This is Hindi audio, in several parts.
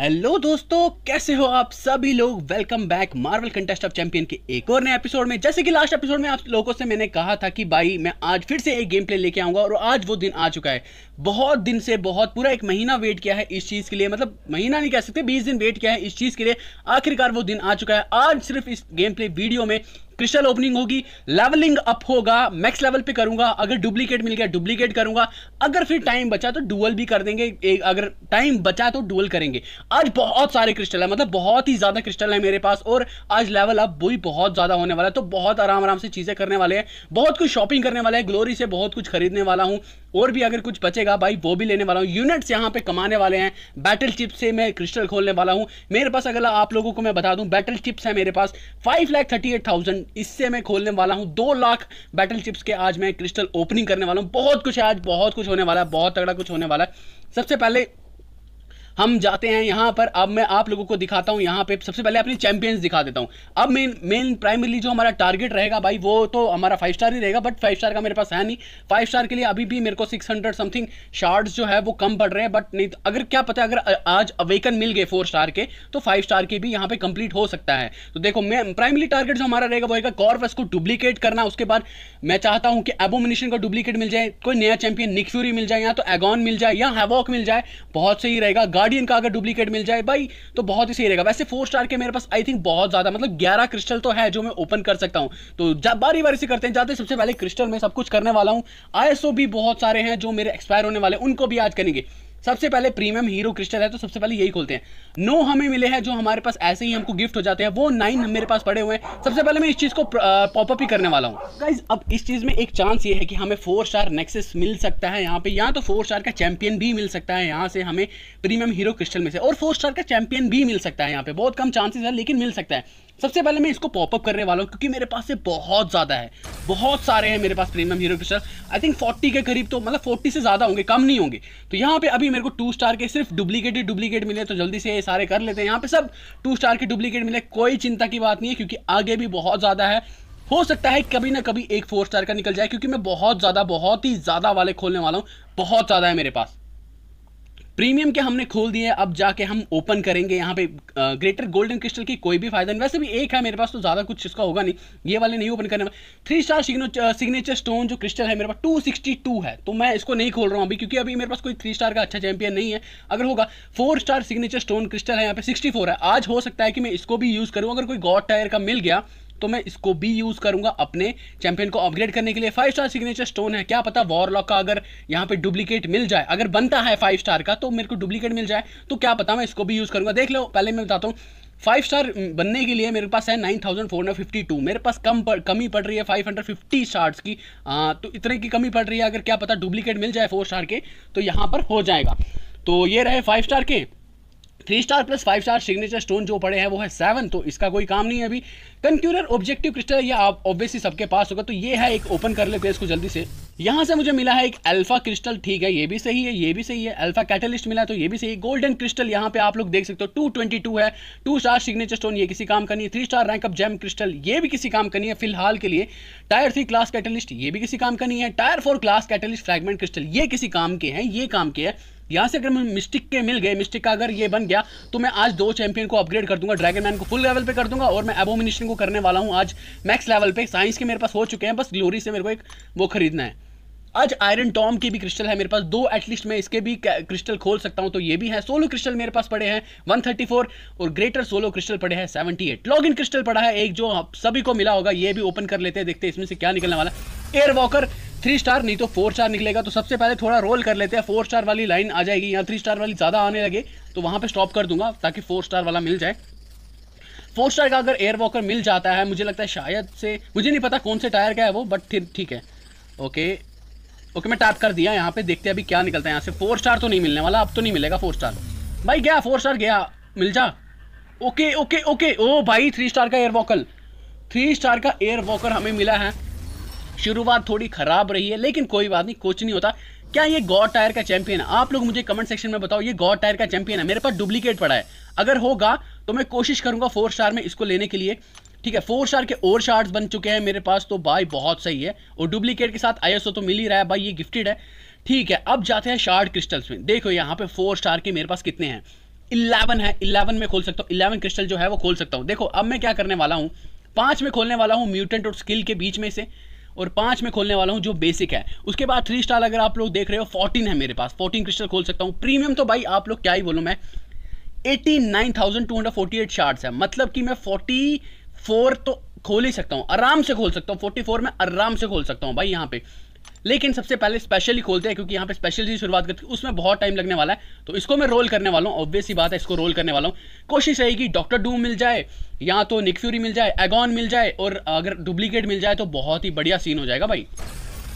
हेलो दोस्तों कैसे हो आप सभी लोग welcome back Marvel contest of champion के एक और नए एपिसोड में जैसे कि लास्ट एपिसोड में आप लोगों से मैंने कहा था कि भाई मैं आज फिर से एक गेम प्ले लेके आऊंगा और आज वो दिन आ चुका है बहुत दिन से बहुत पूरा एक महीना वेट किया है इस चीज़ के लिए मतलब महीना नहीं कह सकते बीस दिन वेट किया है इस चीज़ के लिए आखिरकार वो दिन आ चुका है आज सिर्फ इस गेम प्ले वीडियो में क्रिस्टल ओपनिंग होगी लेवलिंग अप होगा मैक्स लेवल पे करूंगा अगर डुप्लीकेट मिल गया डुप्लीकेट करूंगा अगर फिर टाइम बचा तो डुअल भी कर देंगे एक अगर टाइम बचा तो डुअल करेंगे आज बहुत सारे क्रिस्टल है मतलब बहुत ही ज़्यादा क्रिस्टल है मेरे पास और आज लेवल अप भी बहुत ज़्यादा होने वाला है तो बहुत आराम आराम से चीज़ें करने वाले हैं बहुत कुछ शॉपिंग करने वाले हैं ग्लोरी से बहुत कुछ खरीदने वाला हूँ और भी अगर कुछ बचेगा भाई वो भी लेने वाला हूँ यूनिट्स यहाँ पे कमाने वाले हैं बैटल चिप से मैं क्रिस्टल खोलने वाला हूँ मेरे पास अगला आप लोगों को मैं बता दूँ बैटल चिप्स है मेरे पास five lakh thirty eight thousand इससे मैं खोलने वाला हूँ दो लाख बैटल चिप्स के आज मैं क्रिस्टल ओपनिंग करने वाला हूँ बहुत कुछ है आज बहुत कुछ होने वाला है बहुत तगड़ा कुछ होने वाला है सबसे पहले हम जाते हैं यहाँ पर अब मैं आप लोगों को दिखाता हूँ यहाँ पे सबसे पहले अपनी चैंपियंस दिखा देता हूँ अब मेन मेन प्राइमरी जो हमारा टारगेट रहेगा भाई वो तो हमारा फाइव स्टार ही रहेगा बट फाइव स्टार का मेरे पास है नहीं फाइव स्टार के लिए अभी भी मेरे को सिक्स हंड्रेड समथिंग शार्ट्स जो है वो कम पड़ रहे हैं बट नहीं तो अगर क्या पता है अगर आज अवेकन मिल गए फोर स्टार के तो फाइव स्टार के भी यहाँ पे कंप्लीट हो सकता है तो देखो मैं प्राइमरी टारगेट जो हमारा रहेगा वो रहेगा कॉर्वस को डुप्लीकेट करना उसके बाद मैं चाहता हूँ कि एबोमिनेशन का डुप्लीकेट मिल जाए कोई नया चैंपियन निकफ्यूरी मिल जाए या तो एगॉन मिल जाए या हैवॉक मिल जाए बहुत सही रहेगा गार्ड गार्डियन का अगर डुप्लीकेट मिल जाए भाई तो बहुत ही सही रहेगा वैसे फोर स्टार के मेरे पास आई थिंक बहुत ज़्यादा मतलब ग्यारह क्रिस्टल तो है जो मैं ओपन कर सकता हूँ तो जब बारी बारी से करते हैं जाते सबसे पहले क्रिस्टल में सब कुछ करने वाला हूँ आई भी बहुत सारे हैं जो मेरे एक्सपायर होने वाले उनको भी आज करेंगे सबसे पहले प्रीमियम हीरो क्रिस्टल है तो सबसे पहले यही खोलते हैं नो हमें मिले हैं जो हमारे पास ऐसे ही हमको गिफ्ट हो जाते हैं वो नाइन मेरे पास पड़े हुए हैं सबसे पहले मैं इस चीज़ को पॉपअप ही करने वाला हूँ गाइज अब इस चीज़ में एक चांस ये है कि हमें फोर स्टार नेक्सेस मिल सकता है यहाँ पे या तो फोर स्टार का चैंपियन भी मिल सकता है यहाँ से हमें प्रीमियम हीरो क्रिस्टल में से और फोर स्टार का चैंपियन भी मिल सकता है यहाँ पे बहुत कम चांसेस है लेकिन मिल सकता है सबसे पहले मैं इसको पॉपअप करने वाला हूँ क्योंकि मेरे पास से बहुत ज़्यादा है बहुत सारे हैं मेरे पास premium hero crystal I think 40 के करीब तो मतलब 40 से ज़्यादा होंगे कम नहीं होंगे तो यहाँ पे अभी मेरे को टू स्टार के सिर्फ डुप्लीकेट ही डुप्लीकेट मिले तो जल्दी से ये सारे कर लेते हैं यहाँ पे सब टू स्टार के डुप्लीकेट मिले कोई चिंता की बात नहीं है क्योंकि आगे भी बहुत ज़्यादा है हो सकता है कभी ना कभी एक फोर स्टार का निकल जाए क्योंकि मैं बहुत ज़्यादा बहुत ही ज़्यादा वाले खोलने वाला हूँ बहुत ज़्यादा है मेरे पास प्रीमियम के हमने खोल दिए अब जाके हम ओपन करेंगे यहाँ पे ग्रेटर गोल्डन क्रिस्टल की कोई भी फायदा नहीं वैसे भी एक है मेरे पास तो ज़्यादा कुछ इसका होगा नहीं ये वाले नहीं ओपन करने थ्री स्टार सिग्नेचर स्टोन जो क्रिस्टल है मेरे पास टू सिक्सटी टू है तो मैं इसको नहीं खोल रहा हूँ अभी क्योंकि अभी मेरे पास कोई थ्री स्टार का अच्छा चैंपियन नहीं है अगर होगा four star signature stone crystal है यहाँ पे सिक्सटी फोर है आज हो सकता है कि मैं इसको भी यूज़ करूँ अगर कोई गॉड टायर का मिल गया तो मैं इसको भी यूज़ करूंगा अपने चैंपियन को अपग्रेड करने के लिए फाइव स्टार सिग्नेचर स्टोन है क्या पता वॉरलॉक का अगर यहाँ पे डुप्लीकेट मिल जाए अगर बनता है फाइव स्टार का तो मेरे को डुप्लीकेट मिल जाए तो क्या पता मैं इसको भी यूज़ करूंगा देख लो पहले मैं बताता हूँ फाइव स्टार बनने के लिए मेरे पास है nine thousand four hundred fifty two मेरे पास कम पर, कमी पड़ रही है फाइव हंड्रेड फिफ्टी स्टार्स की आ, तो इतने की कमी पड़ रही है अगर क्या पता डुप्लीकेट मिल जाए फोर स्टार के तो यहाँ पर हो जाएगा तो ये रहे फाइव स्टार के three star plus five star signature stone जो पड़े हैं वो है सेवन तो इसका कोई काम नहीं है अभी कंक्यूलर ऑब्जेक्टिव क्रिस्टल ये आप ऑब्वियसली सबके पास होगा तो ये है एक ओपन कर लेते हैं इसको जल्दी से यहाँ से मुझे मिला है एक अल्फा क्रिस्टल ठीक है ये भी सही है ये भी सही है अल्फा कैटलिस्ट मिला तो ये भी सही है गोल्डन क्रिस्टल यहाँ पे आप लोग देख सकते हो 222 है टू स्टार सिग्नेचर स्टोन ये किसी काम करनी है three star rank up gem crystal ये भी किसी काम करनी है फिलहाल के लिए टायर थ्री क्लास कैटलिस्ट ये भी किसी काम करनी है tier four class catalyst fragment crystal ये किसी काम के हैं ये काम के हैं यहाँ से अगर मैं मिस्टिक के मिल गए मिस्टिक का अगर ये बन गया तो मैं आज दो चैंपियन को अपग्रेड कर दूंगा ड्रैगन मैन को फुल लेवल पे कर दूंगा और मैं एबोमिनेशन को करने वाला हूँ आज मैक्स लेवल पे साइंस के मेरे पास हो चुके हैं बस ग्लोरी से मेरे को एक वो खरीदना है आज आयरन टॉम के भी क्रिस्टल है मेरे पास दो एटलीस्ट मैं इसके भी क्रिस्टल खोल सकता हूं तो ये भी है सोलो क्रिस्टल मेरे पास पड़े हैं 134 और ग्रेटर सोलो क्रिस्टल पड़े हैं 78 इन क्रिस्टल पड़ा है एक जो सभी को मिला होगा ये भी ओपन कर लेते हैं देखते हैं इसमें से क्या निकलने वाला एयर वॉकर थ्री स्टार नहीं तो फोर स्टार निकलेगा तो सबसे पहले थोड़ा रोल कर लेते हैं फोर स्टार वाली लाइन आ जाएगी या थ्री स्टार वाली ज़्यादा आने लगे तो वहां पर स्टॉप कर दूंगा ताकि फोर स्टार वाला मिल जाए फोर स्टार का अगर एयर वॉकर मिल जाता है मुझे लगता है शायद से मुझे नहीं पता कौन से टायर का है वो बट ठीक है ओके ओके मैं टैप कर दिया यहाँ पे देखते हैं अभी क्या निकलता है यहाँ से फोर स्टार तो नहीं मिलने वाला अब तो नहीं मिलेगा फोर स्टार भाई गया फोर स्टार गया मिल जा ओके ओके ओके ओ भाई थ्री स्टार का एयर वॉकल थ्री स्टार का एयर वॉकर हमें मिला है शुरुआत थोड़ी ख़राब रही है लेकिन कोई बात नहीं कुछ नहीं होता क्या ये गॉड टायर का चैंपियन है आप लोग मुझे कमेंट सेक्शन में बताओ ये गॉड टायर का चैंपियन है मेरे पास डुप्लीकेट पड़ा है अगर होगा तो मैं कोशिश करूंगा फोर स्टार में इसको लेने के लिए ठीक है फोर स्टार के और शार्ट्स बन चुके हैं मेरे पास तो भाई बहुत सही है और डुप्लीकेट के साथ आई तो मिल ही रहा है भाई ये गिफ्टेड है ठीक है अब जाते हैं शार्ट क्रिस्टल्स में देखो यहाँ पे फोर स्टार के मेरे पास कितने हैं इलेवन है इलेवन में खोल सकता हूँ इलेवन क्रिस्टल जो है वो खोल सकता हूँ देखो अब मैं क्या करने वाला हूँ पांच में खोलने वाला हूँ म्यूटेंट और स्किल के बीच में से और पांच में खोलने वाला हूँ जो बेसिक है उसके बाद थ्री स्टार अगर आप लोग देख रहे हो फोर्टीन है मेरे पास फोर्टीन क्रिस्टल खोल सकता हूँ प्रीमियम तो भाई आप लोग क्या ही बोलूँ मैं eighty nine thousand two hundred forty eight shards है मतलब कि मैं फोर्टी फोर तो खोल ही सकता हूँ आराम से खोल सकता हूँ फोर्टी फोर में आराम से खोल सकता हूँ भाई यहाँ पे लेकिन सबसे पहले स्पेशली खोलते हैं क्योंकि यहाँ पे स्पेशल की शुरुआत करती है उसमें बहुत टाइम लगने वाला है तो इसको मैं रोल करने वाला हूँ ऑब्वियसली बात है इसको रोल करने वाला हूँ कोशिश रहेगी डॉक्टर डूम मिल जाए या तो निकफ्यूरी मिल जाए एगॉन मिल जाए और अगर डुप्लीकेट मिल जाए तो बहुत ही बढ़िया सीन हो जाएगा भाई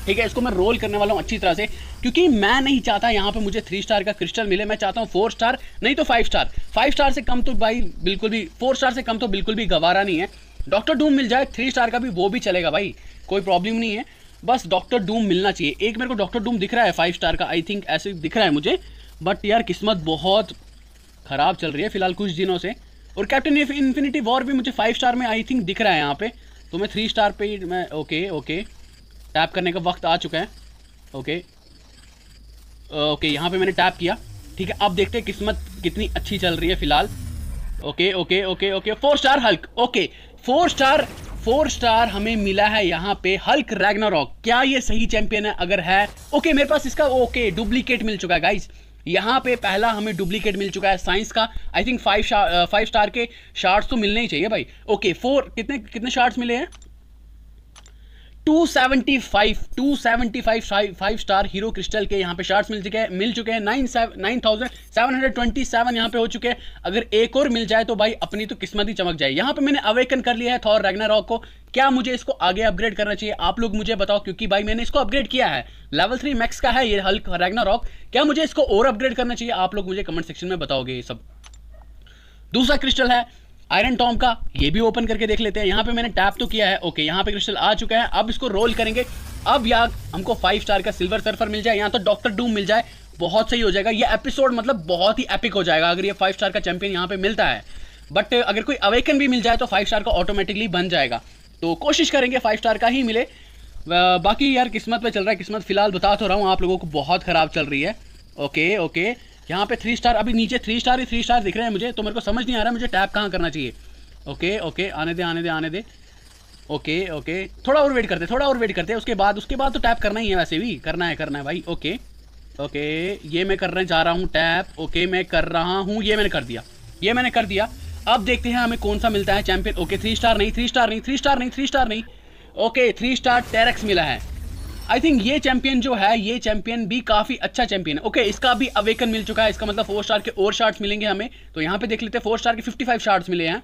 ठीक है इसको मैं रोल करने वाला हूँ अच्छी तरह से क्योंकि मैं नहीं चाहता यहाँ पे मुझे थ्री स्टार का क्रिस्टल मिले मैं चाहता हूँ फोर स्टार नहीं तो फाइव स्टार फाइव स्टार से कम तो भाई बिल्कुल भी फोर स्टार से कम तो बिल्कुल भी गवारा नहीं है डॉक्टर डूम मिल जाए थ्री स्टार का भी वो भी चलेगा भाई कोई प्रॉब्लम नहीं है बस डॉक्टर डूम मिलना चाहिए एक मेरे को डॉक्टर डूम दिख रहा है फाइव स्टार का आई थिंक ऐसे दिख रहा है मुझे बट यार किस्मत बहुत ख़राब चल रही है फिलहाल कुछ दिनों से और कैप्टन इन्फिनिटी वॉर भी मुझे फाइव स्टार में आई थिंक दिख रहा है यहाँ पे तो मैं थ्री स्टार पे मैं ओके ओके टैप करने का वक्त आ चुका है ओके ओके uh, यहाँ पे मैंने टैप किया ठीक है अब देखते हैं किस्मत कितनी अच्छी चल रही है फिलहाल okay okay okay okay four star Hulk okay four star four star हमें मिला है यहाँ पे हल्क रैग्नारॉक क्या ये सही चैंपियन है अगर है ओके मेरे पास इसका ओके डुप्लीकेट मिल चुका है गाइज यहाँ पे पहला हमें डुप्लीकेट मिल चुका है साइंस का I think five five star के शार्ट्स तो मिलने ही चाहिए भाई ओके फोर कितने कितने शार्ट्स मिले हैं 275 स्टार हीरो क्रिस्टल के यहाँ पे शार्ट्स मिल चुके हैं मिल चुके हैं nine nine thousand seven hundred twenty seven यहाँ पे हो चुके हैं अगर एक और मिल जाए तो भाई अपनी तो किस्मत ही चमक जाए यहाँ पे मैंने अवेकन कर लिया है थॉर रैग्नारॉक को क्या मुझे इसको आगे अपग्रेड करना चाहिए आप लोग मुझे बताओ क्योंकि भाई मैंने इसको अपग्रेड किया है लेवल थ्री मैक्स का है ये हल्क रेगना रॉक क्या मुझे इसको और अपग्रेड करना चाहिए आप लोग मुझे कमेंट सेक्शन में बताओगे ये सब दूसरा क्रिस्टल है आयरन टॉम का ये भी ओपन करके देख लेते हैं यहाँ पे मैंने टैप तो किया है ओके यहाँ पे क्रिस्टल आ चुका है अब इसको रोल करेंगे अब या हमको फाइव स्टार का सिल्वर सर्फर मिल जाए यहाँ तो डॉक्टर डूम मिल जाए बहुत सही हो जाएगा ये एपिसोड मतलब बहुत ही एपिक हो जाएगा अगर ये फाइव स्टार का चैंपियन यहाँ पे मिलता है बट अगर कोई अवेकन भी मिल जाए तो फाइव स्टार का ऑटोमेटिकली बन जाएगा तो कोशिश करेंगे फाइव स्टार का ही मिले बाकी यार किस्मत पे चल रहा है किस्मत फिलहाल बता तो रहा हूँ आप लोगों को बहुत ख़राब चल रही है ओके ओके यहाँ पे थ्री स्टार अभी नीचे थ्री स्टार ही थ्री स्टार दिख रहे हैं मुझे तो मेरे को समझ नहीं आ रहा मुझे टैप कहाँ करना चाहिए ओके ओके आने दे आने दे आने दे ओके ओके थोड़ा और वेट करते थोड़ा और वेट करते उसके बाद उसके बाद तो टैप करना ही है वैसे भी करना है करना है भाई ओके ओके ये मैं करने जा रहा हूँ टैप ओके मैं कर रहा हूँ ये मैंने कर दिया ये मैंने कर दिया अब देखते हैं हमें कौन सा मिलता है चैंपियन ओके थ्री स्टार नहीं थ्री स्टार नहीं थ्री स्टार नहीं थ्री स्टार नहीं ओके थ्री स्टार टेरेक्स मिला है आई थिंक ये चैंपियन जो है ये चैंपियन भी काफ़ी अच्छा चैंपियन है ओके okay, इसका भी अवेकन मिल चुका है इसका मतलब फोर स्टार के और शार्ट मिलेंगे हमें तो यहाँ पे देख लेते हैं फोर स्टार के 55 फाइव शार्ट मिले हैं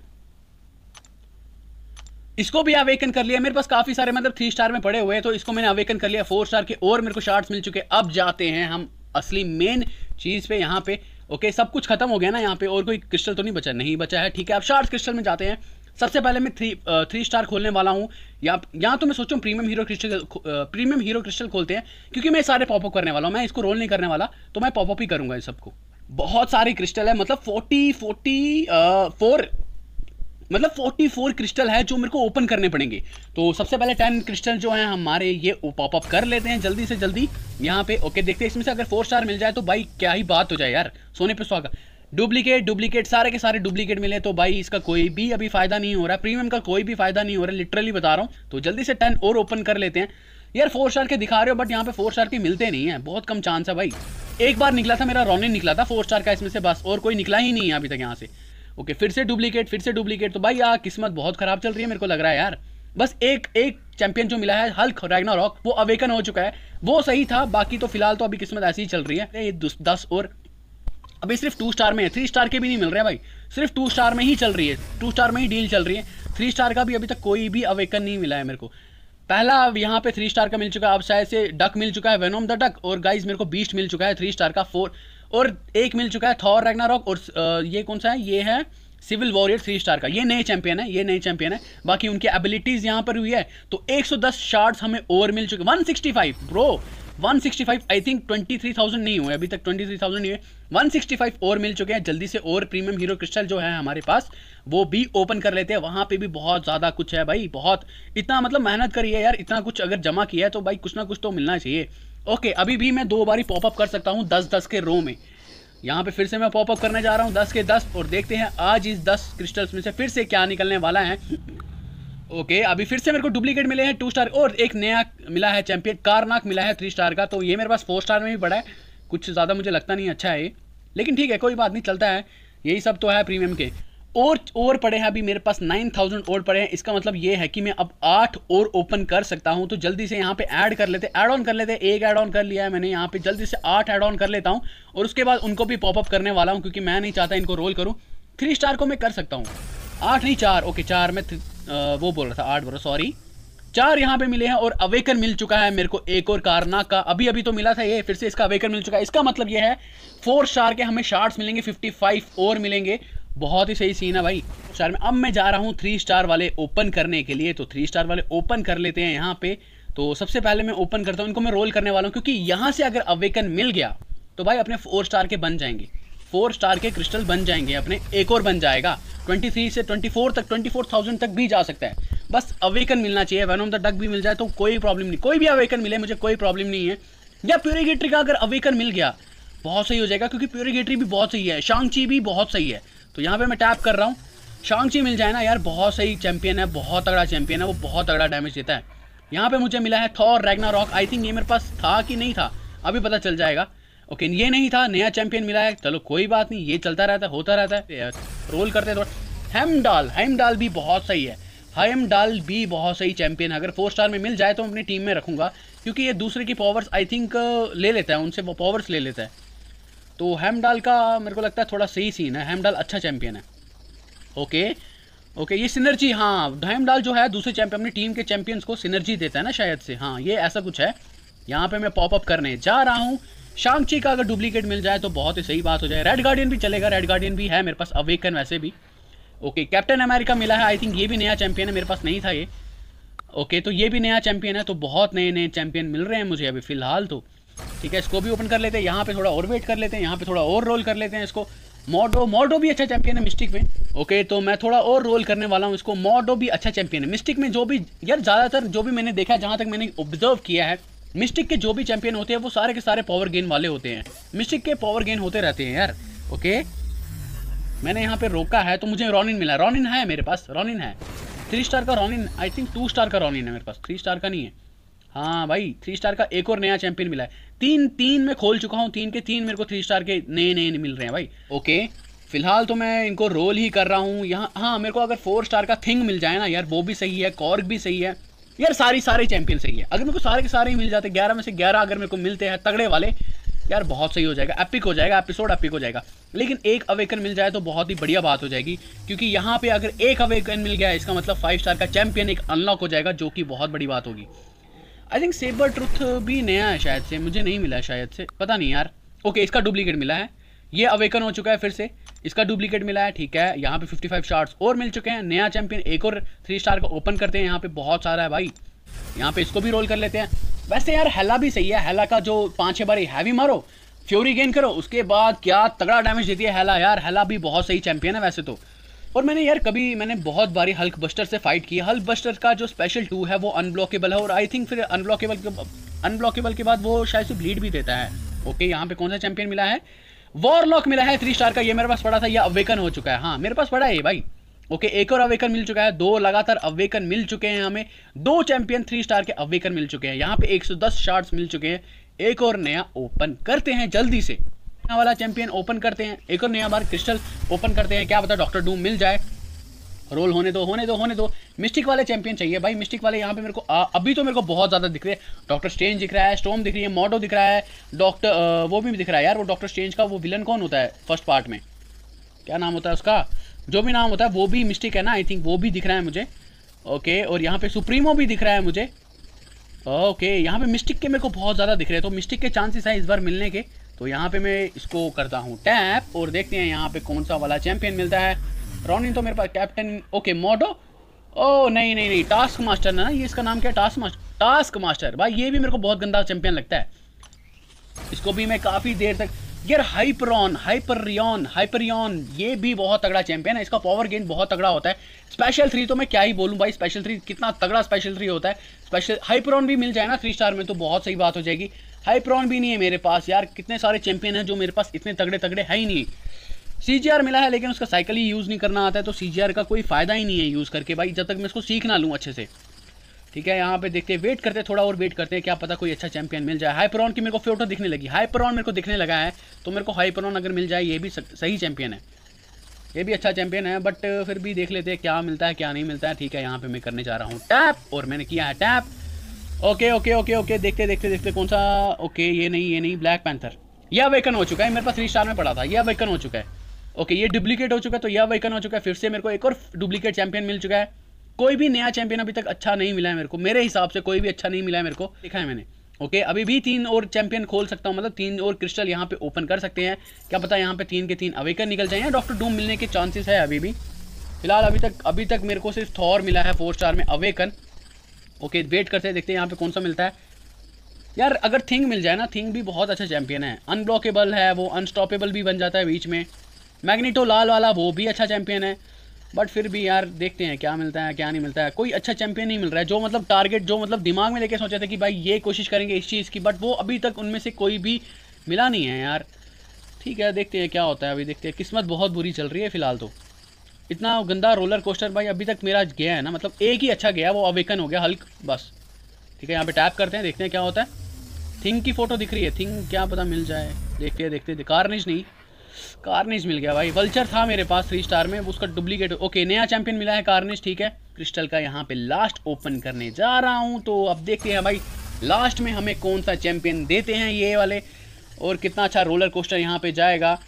इसको भी अवेकन कर लिया मेरे पास काफ़ी सारे मतलब थ्री स्टार में पड़े हुए हैं तो इसको मैंने अवेकन कर लिया फोर स्टार के और मेरे को शार्ट मिल चुके अब जाते हैं हम असली मेन चीज़ पे यहाँ पे ओके सब कुछ खत्म हो गया ना यहाँ पे और कोई क्रिस्टल तो नहीं बचा नहीं बचा है ठीक है अब शार्ट क्रिस्टल में जाते हैं सबसे पहले मैं थ्री थ्री स्टार खोलने वाला हूँ या यहाँ तो मैं सोचूँ premium hero crystal premium hero crystal खोलते हैं क्योंकि मैं सारे पॉपअप करने वाला हूँ मैं इसको रोल नहीं करने वाला तो मैं पॉपअप ही करूँगा इन सबको बहुत सारे क्रिस्टल है मतलब फोर्टी फोर्टी फोर मतलब 44 क्रिस्टल है जो मेरे को ओपन करने पड़ेंगे तो सबसे पहले 10 क्रिस्टल जो है हमारे ये पॉपअप कर लेते हैं जल्दी से जल्दी यहाँ पे ओके देखते हैं इसमें से अगर फोर स्टार मिल जाए तो भाई क्या ही बात हो जाए यार सोने पे सुहागा डुप्लीकेट डुप्लीकेट सारे के सारे डुप्लीकेट मिले तो भाई इसका कोई भी अभी फायदा नहीं हो रहा है प्रीमियम का कोई भी फायदा नहीं हो रहा है लिटरली बता रहा हूँ तो जल्दी से टेन और ओपन कर लेते हैं यार फोर स्टार के दिखा रहे हो बट यहाँ पे फोर स्टार के मिलते नहीं है बहुत कम चांस है भाई एक बार निकला था मेरा रोनिन निकला था फोर स्टार का इसमें से बस और कोई निकला ही नहीं है अभी तक यहाँ से ओके फिर से डुप्लीकेट फिर से डुप्लीकेट तो भाई यार किस्मत बहुत खराब चल रही है मेरे को लग रहा है यार बस एक एक चैंपियन जो मिला है हल्क रैगना रॉक वो अवेकन हो चुका है वो सही था बाकी तो फिलहाल तो अभी किस्मत ऐसी ही चल रही है ये दस और अभी सिर्फ टू स्टार में है थ्री स्टार के भी नहीं मिल रहे भाई सिर्फ टू स्टार में ही चल रही है टू स्टार में ही डील चल रही है थ्री स्टार का भी अभी तक कोई भी अवेकन नहीं मिला है मेरे को पहला अब यहाँ पे थ्री स्टार का मिल चुका है अब शायद से डक मिल चुका है वेनोम द डक और गाइज मेरे को बीस्ट मिल चुका है थ्री स्टार का फोर और एक मिल चुका है थॉर रॉक और ये कौन सा है ये है सिविल वॉरियर थ्री स्टार का ये नए चैंपियन है ये नए चैंपियन है बाकी उनकी एबिलिटीज यहाँ पर हुई है तो 110 शॉट्स हमें ओवर मिल चुके 165 ब्रो 165 आई थिंक 23,000 नहीं हुए अभी तक 23,000 नहीं हुए 165 और मिल चुके हैं जल्दी से और प्रीमियम हीरो क्रिस्टल जो है हमारे पास वो भी ओपन कर लेते हैं वहाँ पे भी बहुत ज़्यादा कुछ है भाई बहुत इतना मतलब मेहनत करी है यार इतना कुछ अगर जमा किया है तो भाई कुछ ना कुछ तो मिलना चाहिए ओके अभी भी मैं दो बारी पॉपअप कर सकता हूँ दस दस के रो में यहाँ पे फिर से मैं पॉपअप करने जा रहा हूँ दस के दस और देखते हैं आज इस दस क्रिस्टल्स में से फिर से क्या निकलने वाला है ओके okay, अभी फिर से मेरे को डुप्लीकेट मिले हैं टू स्टार और एक नया मिला है चैंपियन कारनाक मिला है थ्री स्टार का तो ये मेरे पास फोर स्टार में भी पड़ा है कुछ ज़्यादा मुझे लगता नहीं अच्छा है लेकिन ठीक है कोई बात नहीं चलता है यही सब तो है प्रीमियम के और और पड़े हैं अभी मेरे पास नाइन थाउजेंड और पड़े हैं इसका मतलब ये है कि मैं अब आठ और ओपन कर सकता हूँ तो जल्दी से यहाँ पे ऐड कर लेते ऐड ऑन कर लेते एक ऐड ऑन कर लिया है मैंने यहाँ पे जल्दी से आठ ऐड ऑन कर लेता हूँ और उसके बाद उनको भी पॉपअप करने वाला हूँ क्योंकि मैं नहीं चाहता इनको रोल करूँ थ्री स्टार को मैं कर सकता हूँ आठ नहीं चार ओके चार मैं आ, वो बोल रहा था आठ बोल रहा सॉरी चार यहाँ पे मिले हैं और अवेकन मिल चुका है मेरे को एक और कारना का अभी अभी तो मिला था ये फिर से इसका अवेकन मिल चुका है इसका मतलब ये है फोर स्टार के हमें शार्ट्स मिलेंगे 55 और मिलेंगे बहुत ही सही सीन है भाई स्टार में अब मैं जा रहा हूँ थ्री स्टार वाले ओपन करने के लिए तो थ्री स्टार वाले ओपन कर लेते हैं यहाँ पे तो सबसे पहले मैं ओपन करता हूँ इनको मैं रोल करने वाला हूँ क्योंकि यहाँ से अगर अवेकन मिल गया तो भाई अपने फोर स्टार के बन जाएंगे फोर स्टार के क्रिस्टल बन जाएंगे अपने एक और बन जाएगा 23 से 24 तक 24,000 तक भी जा सकता है बस अवेकन मिलना चाहिए वन ऑफ द डक भी मिल जाए तो कोई प्रॉब्लम नहीं कोई भी अवेकन मिले मुझे कोई प्रॉब्लम नहीं है या प्योरीगेटरी का अगर अवेकन मिल गया बहुत सही हो जाएगा क्योंकि प्योरीगेटरी भी बहुत सही है शांगची भी बहुत सही है तो यहाँ पर मैं टैप कर रहा हूँ शांगची मिल जाए ना यार बहुत सही चैंपियन है बहुत तगड़ा चैंपियन है वो बहुत तगड़ा डैमेज देता है यहाँ पर मुझे मिला है Thor Ragnarok I think ये मेरे पास था कि नहीं था अभी पता चल जाएगा ओके ये नहीं था नया चैंपियन मिला है चलो कोई बात नहीं ये चलता रहता है होता रहता है रोल करते हैं हेम डाल हेम डाल भी बहुत सही है हेम डाल भी बहुत सही चैंपियन है अगर फोर स्टार में मिल जाए तो अपनी टीम में रखूंगा क्योंकि ये दूसरे की पावर्स आई थिंक ले लेता है उनसे वो पावर्स ले लेता है तो हेमडाल का मेरे को लगता है थोड़ा सही सीन है हेमडाल अच्छा चैंपियन है ओके ओके ये सिनर्जी हाँ हेमडाल जो है दूसरे चैंपियन अपनी टीम के चैंपियंस को सिनर्जी देता है ना शायद से हाँ ये ऐसा कुछ है यहाँ पे मैं पॉपअप करने जा रहा हूँ ची का अगर डुप्लीकेट मिल जाए तो बहुत ही सही बात हो जाए रेड गार्डियन भी चलेगा रेड गार्डियन भी है मेरे पास अवेकन वैसे भी ओके कैप्टन अमेरिका मिला है आई थिंक ये भी नया चैंपियन है मेरे पास नहीं था ये ओके तो ये भी नया चैंपियन है तो बहुत नए नए चैंपियन मिल रहे हैं मुझे अभी फिलहाल तो ठीक है इसको भी ओपन कर लेते हैं यहाँ पे थोड़ा और वेट कर लेते हैं यहाँ पे थोड़ा और रोल कर लेते हैं इसको मोडो मोडो भी अच्छा चैंपियन है मिस्टिक में ओके तो मैं थोड़ा और रोल करने वाला हूँ इसको मोडो भी अच्छा चैंपियन है मिस्टिक में जो भी यार ज़्यादातर जो भी मैंने देखा जहाँ तक मैंने ऑब्जर्व किया है मिस्टिक के जो भी चैंपियन होते हैं वो सारे के सारे पावर गेन वाले होते हैं मिस्टिक के पावर गेन होते रहते हैं यार ओके मैंने यहाँ पे रोका है तो मुझे रॉनिन मिला रॉनिन है मेरे पास रॉनिन है थ्री स्टार का Ronin I think two star का रॉनिन है मेरे पास थ्री स्टार का नहीं है हाँ भाई थ्री स्टार का एक और नया चैंपियन मिला है तीन तीन में खोल चुका हूँ तीन के तीन मेरे को थ्री स्टार के नए नए मिल रहे हैं भाई ओके फिलहाल तो मैं इनको रोल ही कर रहा हूँ यहाँ हाँ मेरे को अगर फोर स्टार का थिंग मिल जाए ना यार वो भी सही है कॉर्क भी सही है यार सारी सारे चैंपियन सही है अगर मेरे को सारे के सारे ही मिल जाते ग्यारह में से ग्यारह अगर मेरे को मिलते हैं तगड़े वाले यार बहुत सही हो जाएगा एपिक हो जाएगा एपिसोड एपिक हो जाएगा लेकिन एक अवेकन मिल जाए तो बहुत ही बढ़िया बात हो जाएगी क्योंकि यहाँ पे अगर एक अवेकन मिल गया इसका मतलब फाइव स्टार का चैंपियन एक अनलॉक हो जाएगा जो कि बहुत बड़ी बात होगी आई थिंक सेबर ट्रुथ भी नया है शायद से मुझे नहीं मिला शायद से पता नहीं यार ओके इसका डुप्लीकेट मिला है ये अवेकन हो चुका है फिर से इसका डुप्लीकेट मिला है ठीक है यहाँ पे 55 शार्ट्स और मिल चुके हैं नया चैंपियन एक और थ्री स्टार का ओपन करते हैं यहाँ पे बहुत सारा है भाई यहाँ पे इसको भी रोल कर लेते हैं वैसे यार हेला भी सही है हेला का जो पाँच छः बार हैवी मारो फ्योरी गेन करो उसके बाद क्या तगड़ा डैमेज देती है हेला यार हेला भी बहुत सही चैंपियन है वैसे तो और मैंने यार कभी मैंने बहुत बारी हल्क बस्टर से फाइट की हल्क बस्टर का जो स्पेशल टू है वो अनब्लॉकेबल है और आई थिंक फिर अनब्लॉकेबल अनब्लॉकेबल के बाद वो शायद से ब्लीड भी देता है ओके यहाँ पे कौन सा चैंपियन मिला है वॉरलॉक मिला है थ्री स्टार का ये मेरे पास पड़ा था ये अवेकन हो चुका है हाँ मेरे पास पड़ा है ये भाई ओके एक और अवेकन मिल चुका है दो लगातार अवेकन मिल चुके हैं हमें दो चैंपियन थ्री स्टार के अवेकन मिल चुके हैं यहाँ पे 110 शार्ट्स मिल चुके हैं एक और नया ओपन करते हैं जल्दी से वाला चैंपियन ओपन करते हैं एक और नया बार क्रिस्टल ओपन करते हैं क्या पता डॉक्टर डूम मिल जाए रोल होने दो होने दो होने दो मिस्टिक वाले चैंपियन चाहिए भाई मिस्टिक वाले यहाँ पे मेरे को आ, अभी तो मेरे को बहुत ज़्यादा दिख रहे हैं डॉक्टर स्टेंज दिख रहा है स्टोम दिख रही है मोटो दिख रहा है डॉक्टर वो भी दिख रहा है यार वो डॉक्टर स्टेंज का वो विलन कौन होता है फर्स्ट पार्ट में क्या नाम होता है उसका जो भी नाम होता है वो भी मिस्टिक है ना आई थिंक वो भी दिख रहा है मुझे ओके और यहाँ पे सुप्रीमो भी दिख रहा है मुझे ओके यहाँ पे मिस्टिक के मेरे को बहुत ज़्यादा दिख रहे हैं तो मिस्टिक के चांसेस हैं इस बार मिलने के तो यहाँ पे मैं इसको करता हूँ टैप और देखते हैं यहाँ पे कौन सा वाला चैंपियन मिलता है रॉनिन तो मेरे पास कैप्टन ओके मोटो ओ नहीं नहीं नहीं टास्क मास्टर ना ये इसका नाम क्या टास्क मास्टर टास्क मास्टर भाई ये भी मेरे को बहुत गंदा चैंपियन लगता है इसको भी मैं काफ़ी देर तक यार हाइपरॉन हाइपरियन हाइपरियन ये भी बहुत तगड़ा चैंपियन है इसका पावर गेन बहुत तगड़ा होता है स्पेशल थ्री तो मैं क्या ही बोलूँ भाई स्पेशल थ्री कितना तगड़ा स्पेशल थ्री होता है स्पेशल हाइपरॉन भी मिल जाए ना थ्री स्टार में तो बहुत सही बात हो जाएगी हाइपरॉन भी नहीं है मेरे पास यार कितने सारे चैंपियन हैं जो मेरे पास इतने तगड़े तगड़े है ही नहीं सी मिला है लेकिन उसका साइकिल ही यूज़ नहीं करना आता है तो सी का कोई फ़ायदा ही नहीं है यूज़ करके भाई जब तक मैं इसको सीख ना लूँ अच्छे से ठीक है यहाँ पे देखते हैं वेट करते हैं थोड़ा और वेट करते हैं क्या पता कोई अच्छा चैंपियन मिल जाए हाईप्रॉन की मेरे को फोटो दिखने लगी हाईप्रॉन मेरे को दिखने लगा है तो मेरे को हाईप्रॉन अगर मिल जाए ये भी सही चैंपियन है ये भी अच्छा चैंपियन है बट फिर भी देख लेते हैं क्या मिलता है क्या नहीं मिलता है ठीक है यहाँ पे मैं करने जा रहा हूँ टैप और मैंने किया है tap okay okay okay okay देखते देखते देखते कौन सा ओके ये नहीं ये नहीं ब्लैक पैंथर यह वेकन हो चुका है मेरे पास थ्री स्टार में पड़ा था यह वेकन हो चुका है ओके ये डुप्लीकेट हो चुका है तो यह वेकन हो चुका है फिर से मेरे को एक और डुप्लीकेट चैंपियन मिल चुका है कोई भी नया चैंपियन अभी तक अच्छा नहीं मिला है मेरे को मेरे हिसाब से कोई भी अच्छा नहीं मिला है मेरे को देखा है मैंने ओके अभी भी तीन और चैंपियन खोल सकता हूँ मतलब तीन और क्रिस्टल यहाँ पे ओपन कर सकते हैं क्या पता यहाँ पे तीन के तीन अवेकन निकल जाए डॉक्टर डूम मिलने के चांसेस है अभी भी फिलहाल अभी तक अभी तक मेरे को सिर्फ थॉर मिला है फोर स्टार में अवेकन ओके वेट करते हैं देखते हैं यहाँ पे कौन सा मिलता है यार अगर थिंग मिल जाए ना थिंग भी बहुत अच्छा चैंपियन है अनब्लॉकेबल है वो अनस्टॉपेबल भी बन जाता है बीच में मैग्नीटो लाल वाला वो भी अच्छा चैंपियन है बट फिर भी यार देखते हैं क्या मिलता है क्या नहीं मिलता है कोई अच्छा चैंपियन नहीं मिल रहा है जो मतलब टारगेट जो मतलब दिमाग में लेके सोचे थे कि भाई ये कोशिश करेंगे इस चीज़ की बट वो अभी तक उनमें से कोई भी मिला नहीं है यार ठीक है देखते हैं क्या होता है अभी देखते हैं किस्मत बहुत बुरी चल रही है फिलहाल तो इतना गंदा रोलर कोस्टर भाई अभी तक मेरा गया है ना मतलब एक ही अच्छा गया वो अवेकन हो गया हल्क बस ठीक है यहाँ पे टैप करते हैं देखते हैं क्या होता है थिंक की फ़ोटो दिख रही है थिंक क्या पता मिल जाए देखते हैं देखते हैं कार्निज नहीं कार्निश मिल गया भाई वल्चर था मेरे पास थ्री स्टार में उसका डुप्लीकेट ओके नया चैंपियन मिला है कार्निश ठीक है क्रिस्टल का यहाँ पे लास्ट ओपन करने जा रहा हूँ तो अब देखते हैं भाई लास्ट में हमें कौन सा चैंपियन देते हैं ये वाले और कितना अच्छा रोलर कोस्टर यहाँ पे जाएगा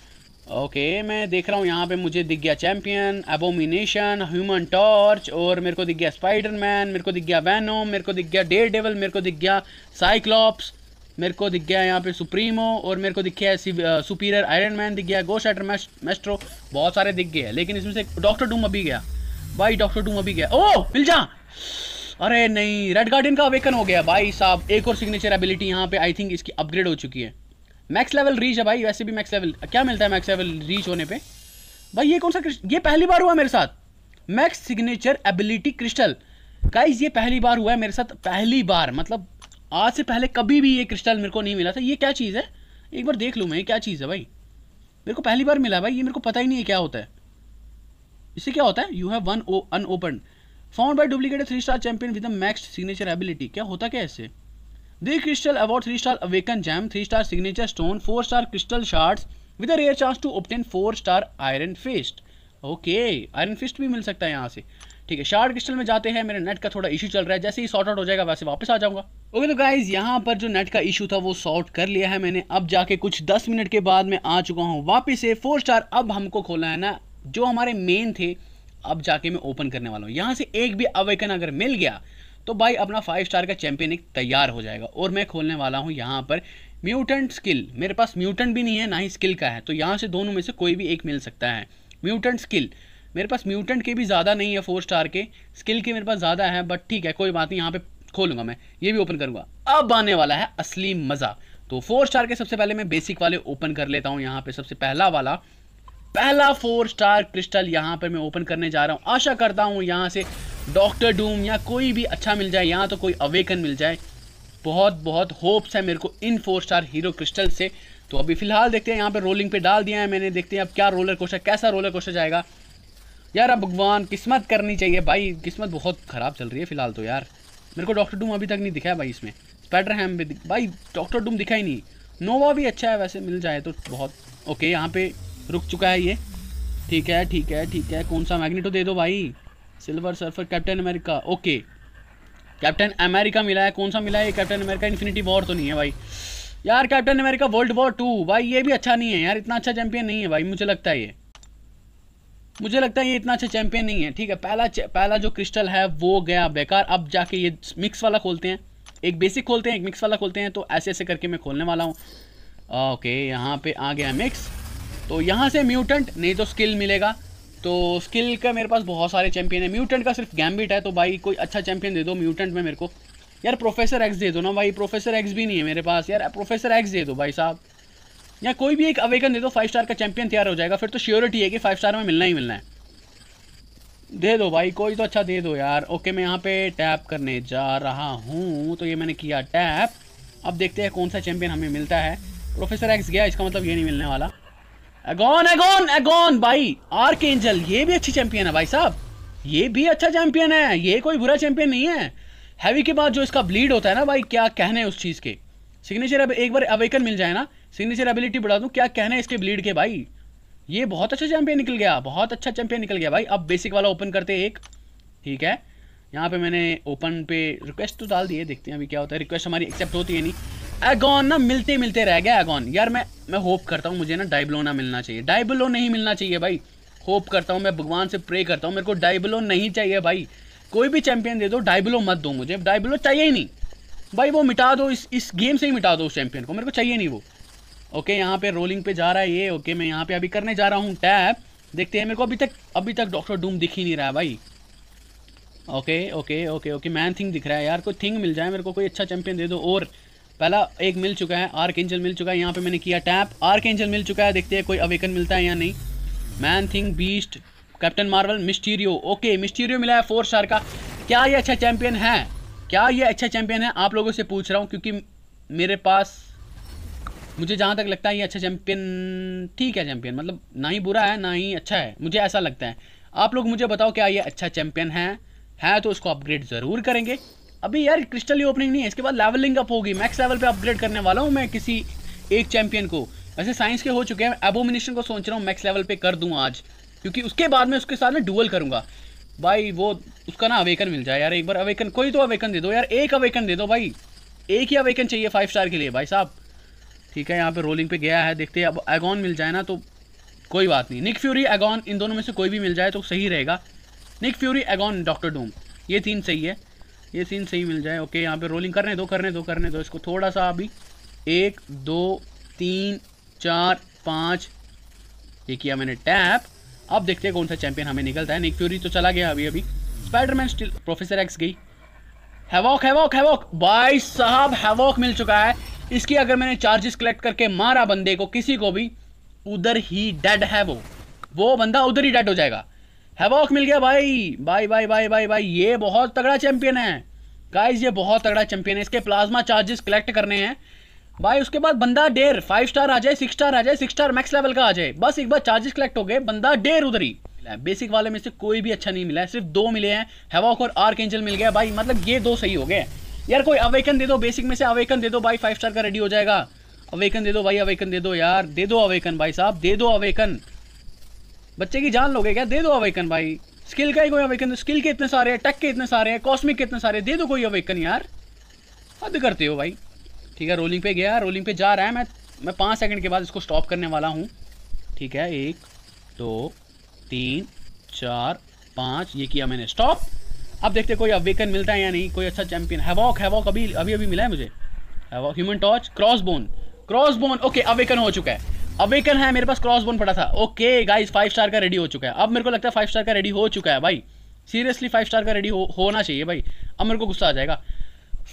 ओके मैं देख रहा हूँ यहाँ पे मुझे दिख गया चैम्पियन एबोमिनेशन ह्यूमन टॉर्च और मेरे को दिख गया स्पाइडरमैन मेरे को दिख गया वैनोम मेरे को दिख गया डेयर डेवल मेरे को दिख गया साइक्लॉप्स मेरे को दिख गया यहाँ पे सुप्रीमो और मेरे को दिख गया है सुपीरियर आयरन मैन दिख गया गोश एटर मेस्ट्रो बहुत सारे दिख गए लेकिन इसमें से डॉक्टर डूम अभी गया भाई डॉक्टर डूम अभी गया ओ मिल जा अरे नहीं रेड गार्डन का अवेकन हो गया भाई साहब एक और सिग्नेचर एबिलिटी यहाँ पे आई थिंक इसकी अपग्रेड हो चुकी है मैक्स लेवल रीच है भाई वैसे भी मैक्स लेवल क्या मिलता है मैक्स लेवल रीच होने पे भाई ये कौन सा ये पहली बार हुआ मेरे साथ max signature ability crystal guys ये पहली बार हुआ है मेरे साथ पहली बार मतलब आज से पहले कभी भी ये क्रिस्टल मेरे को नहीं मिला था ये क्या चीज़ है एक बार देख लूँ मैं ये क्या चीज़ है भाई मेरे को पहली बार मिला भाई ये मेरे को पता ही नहीं है क्या होता है इससे क्या होता है you have one oh open found by duplicate three star champion with max signature ability क्या होता क्या इससे the crystal award three star awaken gem three star signature stone four star crystal shards with a rare chance to obtain four star Iron Fist okay Iron Fist भी मिल सकता है यहाँ से ठीक है शार्ट क्रिस्टल में जाते हैं मेरे नेट का थोड़ा इशू चल रहा है जैसे ही सॉर्ट आउट हो जाएगा वैसे वापस आ जाऊंगा ओके तो गाइज यहाँ पर जो नेट का इशू था वो सॉर्ट कर लिया है मैंने अब जाके कुछ दस मिनट के बाद मैं आ चुका हूँ वापिस से फोर स्टार अब हमको खोलना है ना जो हमारे मेन थे अब जाके मैं ओपन करने वाला हूँ यहाँ से एक भी अवेकन अगर मिल गया तो भाई अपना फाइव स्टार का चैंपियन एक तैयार हो जाएगा और मैं खोलने वाला हूँ यहाँ पर म्यूटेंट स्किल मेरे पास म्यूटेंट भी नहीं है ना ही स्किल का है तो यहाँ से दोनों में से कोई भी एक मिल सकता है म्यूटेंट स्किल मेरे पास म्यूटेंट के भी ज़्यादा नहीं है फोर स्टार के स्किल के मेरे पास ज़्यादा है बट ठीक है कोई बात नहीं यहाँ पे खोलूंगा मैं ये भी ओपन करूंगा अब आने वाला है असली मज़ा तो फोर स्टार के सबसे पहले मैं बेसिक वाले ओपन कर लेता हूँ यहाँ पे सबसे पहला वाला पहला फोर स्टार क्रिस्टल यहाँ पर मैं ओपन करने जा रहा हूँ आशा करता हूँ यहाँ से डॉक्टर डूम या कोई भी अच्छा मिल जाए यहाँ तो कोई अवेकन मिल जाए बहुत बहुत होप्स है मेरे को इन फोर स्टार हीरो क्रिस्टल से तो अभी फिलहाल देखते हैं यहाँ पे रोलिंग पे डाल दिया है मैंने देखते हैं अब क्या रोलर कोस्टर कैसा रोलर कोस्टर जाएगा यार अब भगवान किस्मत करनी चाहिए भाई किस्मत बहुत ख़राब चल रही है फिलहाल तो यार मेरे को डॉक्टर डूम अभी तक नहीं दिखा है भाई इसमें स्पैडर हैम भी भाई डॉक्टर डूम दिखा ही नहीं नोवा भी अच्छा है वैसे मिल जाए तो बहुत ओके यहाँ पे रुक चुका है ये ठीक है ठीक है ठीक है कौन सा मैग्नेटो दे दो भाई Silver Surfer Captain America okay Captain America मिला है कौन सा मिला है ये कैप्टन अमेरिका इन्फिनिटी वॉर तो नहीं है भाई यार Captain America World War Two भाई ये भी अच्छा नहीं है यार इतना अच्छा चैंपियन नहीं है भाई मुझे लगता है ये मुझे लगता है ये इतना अच्छा चैंपियन नहीं है ठीक है पहला पहला जो क्रिस्टल है वो गया बेकार अब जाके ये मिक्स वाला खोलते हैं एक बेसिक खोलते हैं एक मिक्स वाला खोलते हैं तो ऐसे ऐसे करके मैं खोलने वाला हूँ ओके यहाँ पे आ गया मिक्स तो यहाँ से म्यूटेंट नहीं तो स्किल मिलेगा तो स्किल का मेरे पास बहुत सारे चैंपियन है म्यूटेंट का सिर्फ गैम्बिट है तो भाई कोई अच्छा चैंपियन दे दो म्यूटेंट में मेरे को यार प्रोफेसर एक्स दे दो ना भाई प्रोफेसर एक्स भी नहीं है मेरे पास यार प्रोफेसर एक्स दे दो भाई साहब या कोई भी एक अवेकन दे दो फाइव स्टार का चैंपियन तैयार हो जाएगा फिर तो श्योरिटी है कि फाइव स्टार में मिलना ही मिलना है दे दो भाई कोई तो अच्छा दे दो यार ओके मैं यहाँ पे टैप करने जा रहा हूँ तो ये मैंने किया टैप अब देखते हैं कौन सा चैंपियन हमें मिलता है प्रोफेसर एक्स गया इसका मतलब ये नहीं मिलने वाला एगोन एगोन एगोन भाई आर के एंजल ये भी अच्छी चैंपियन है भाई साहब ये भी अच्छा चैंपियन है ये कोई बुरा चैंपियन नहीं है हैवी के बाद जो इसका ब्लीड होता है ना भाई क्या कहने उस चीज़ के सिग्नेचर अब एक बार अवेकन मिल जाए ना सिग्नेचर एबिलिटी बढ़ा दूँ क्या कहना है इसके ब्लीड के भाई ये बहुत अच्छा चैंपियन निकल गया बहुत अच्छा चैंपियन निकल गया भाई अब बेसिक वाला ओपन करते एक ठीक है यहाँ पे मैंने ओपन पे रिक्वेस्ट तो डाल दी है देखते हैं अभी क्या होता है रिक्वेस्ट हमारी एक्सेप्ट होती है नहीं एगॉन ना मिलते मिलते रह गया एगॉन यार मैं मैं होप करता हूँ मुझे ना डाइबलो ना मिलना चाहिए डाइबलो नहीं मिलना चाहिए भाई होप करता हूँ मैं भगवान से प्रे करता हूँ मेरे को डाइबलो नहीं चाहिए भाई कोई भी चैंपियन दे दो डाइबलो मत दो मुझे डाइबलो चाहिए ही नहीं भाई वो मिटा दो इस इस गेम से ही मिटा दो उस चैंपियन को मेरे को चाहिए नहीं वो ओके यहाँ पे रोलिंग पे जा रहा है ये ओके मैं यहाँ पे अभी करने जा रहा हूँ टैप देखते हैं मेरे को अभी तक अभी तक डॉक्टर डूम दिख ही नहीं रहा है भाई okay okay okay okay Man Thing दिख रहा है यार कोई थिंग मिल जाए मेरे को कोई अच्छा चैंपियन दे दो और पहला एक मिल चुका है आर्क एंजल मिल चुका है यहाँ पे मैंने किया टैप आर्क एंजल मिल चुका है देखते हैं कोई अवेकन मिलता है या नहीं Man Thing Beast Captain Marvel Mysterio okay Mysterio मिला है फोर स्टार का क्या ये अच्छा चैंपियन है क्या ये अच्छा चैंपियन है आप लोगों से पूछ रहा हूँ क्योंकि मेरे पास मुझे जहाँ तक लगता है ये अच्छा चैंपियन ठीक है चैंपियन मतलब ना ही बुरा है ना ही अच्छा है मुझे ऐसा लगता है आप लोग मुझे बताओ क्या ये अच्छा चैंपियन है है तो उसको अपग्रेड ज़रूर करेंगे अभी यार क्रिस्टल ही ओपनिंग नहीं है इसके बाद लेवलिंग अप होगी मैक्स लेवल पे अपग्रेड करने वाला हूँ मैं किसी एक चैंपियन को वैसे साइंस के हो चुके हैं एबोमिनेशन को सोच रहा हूँ मैक्स लेवल पे कर दूँ आज क्योंकि उसके बाद मैं उसके साथ में डुअल करूँगा भाई वो उसका ना अवेकन मिल जाए यार एक बार अवेकन कोई तो अवेकन दे दो यार एक अवेकन दे दो भाई एक ही अवेकन चाहिए फाइव स्टार के लिए भाई साहब ठीक है यहाँ पे रोलिंग पे गया है देखते हैं अब एगॉन मिल जाए ना तो कोई बात नहीं निक फ्यूरी एगॉन इन दोनों में से कोई भी मिल जाए तो सही रहेगा Nick Fury Aegon Doctor Doom ये तीन सही है ये तीन सही मिल जाए ओके यहाँ पे रोलिंग करने दो करने दो करने दो इसको थोड़ा सा अभी एक दो तीन चार पाँच ये किया मैंने टैप अब देखते हैं कौन सा चैंपियन हमें निकलता है निक फ्यूरी तो चला गया अभी अभी स्पाइडरमैन स्टिल प्रोफेसर एक्स गई हैवॉक हैवॉक हैवॉक भाई साहब हैवॉक मिल चुका है इसकी अगर मैंने चार्जेस कलेक्ट करके मारा बंदे को किसी को भी उधर ही डेड है वो वो बंदा उधर ही डेड हो जाएगा हैवॉक मिल गया भाई भाई भाई भाई भाई भाई ये बहुत तगड़ा चैंपियन है गाइज ये बहुत तगड़ा चैंपियन है इसके प्लाज्मा चार्जेस कलेक्ट करने हैं भाई उसके बाद बंदा डेर फाइव स्टार आ जाए सिक्स स्टार आ जाए सिक्स स्टार मैक्स लेवल का आ जाए बस एक बार चार्जेस कलेक्ट हो गए बंदा डेर उधर ही मिला है बेसिक वाले में से कोई भी अच्छा नहीं मिला है सिर्फ दो मिले हैं हेवॉक और आर्क एंजल मिल गया भाई मतलब ये दो सही हो गए यार कोई अवेकन दे दो बेसिक में से अवेकन दे दो भाई फाइव स्टार का रेडी हो जाएगा अवेकन दे दो भाई अवेकन दे दो यार दे दो अवेकन भाई साहब दे दो अवेकन बच्चे की जान लोगे क्या दे दो अवेकन भाई स्किल का ही कोई अवेकन स्किल के इतने सारे हैं टक के इतने सारे हैं कॉस्मिक के इतने सारे दे दो कोई अवेकन यार हद करते हो भाई ठीक है रोलिंग पे गया रोलिंग पे जा रहा है मैं मैं पाँच सेकंड के बाद इसको स्टॉप करने वाला हूँ ठीक है एक दो तीन चार पाँच ये किया मैंने स्टॉप अब देखते कोई अवेकन मिलता है या नहीं कोई अच्छा चैंपियन हैवॉक हैवॉक अभी अभी अभी मिला है मुझे Havok Human Torch Crossbones Crossbones okay awaken हो चुका है अवेकन है मेरे पास क्रॉस बोन पड़ा था ओके गाइज फाइव स्टार का रेडी हो चुका है अब मेरे को लगता है फाइव स्टार का रेडी हो चुका है भाई सीरियसली फाइव स्टार का रेडी होना चाहिए भाई अब मेरे को गुस्सा आ जाएगा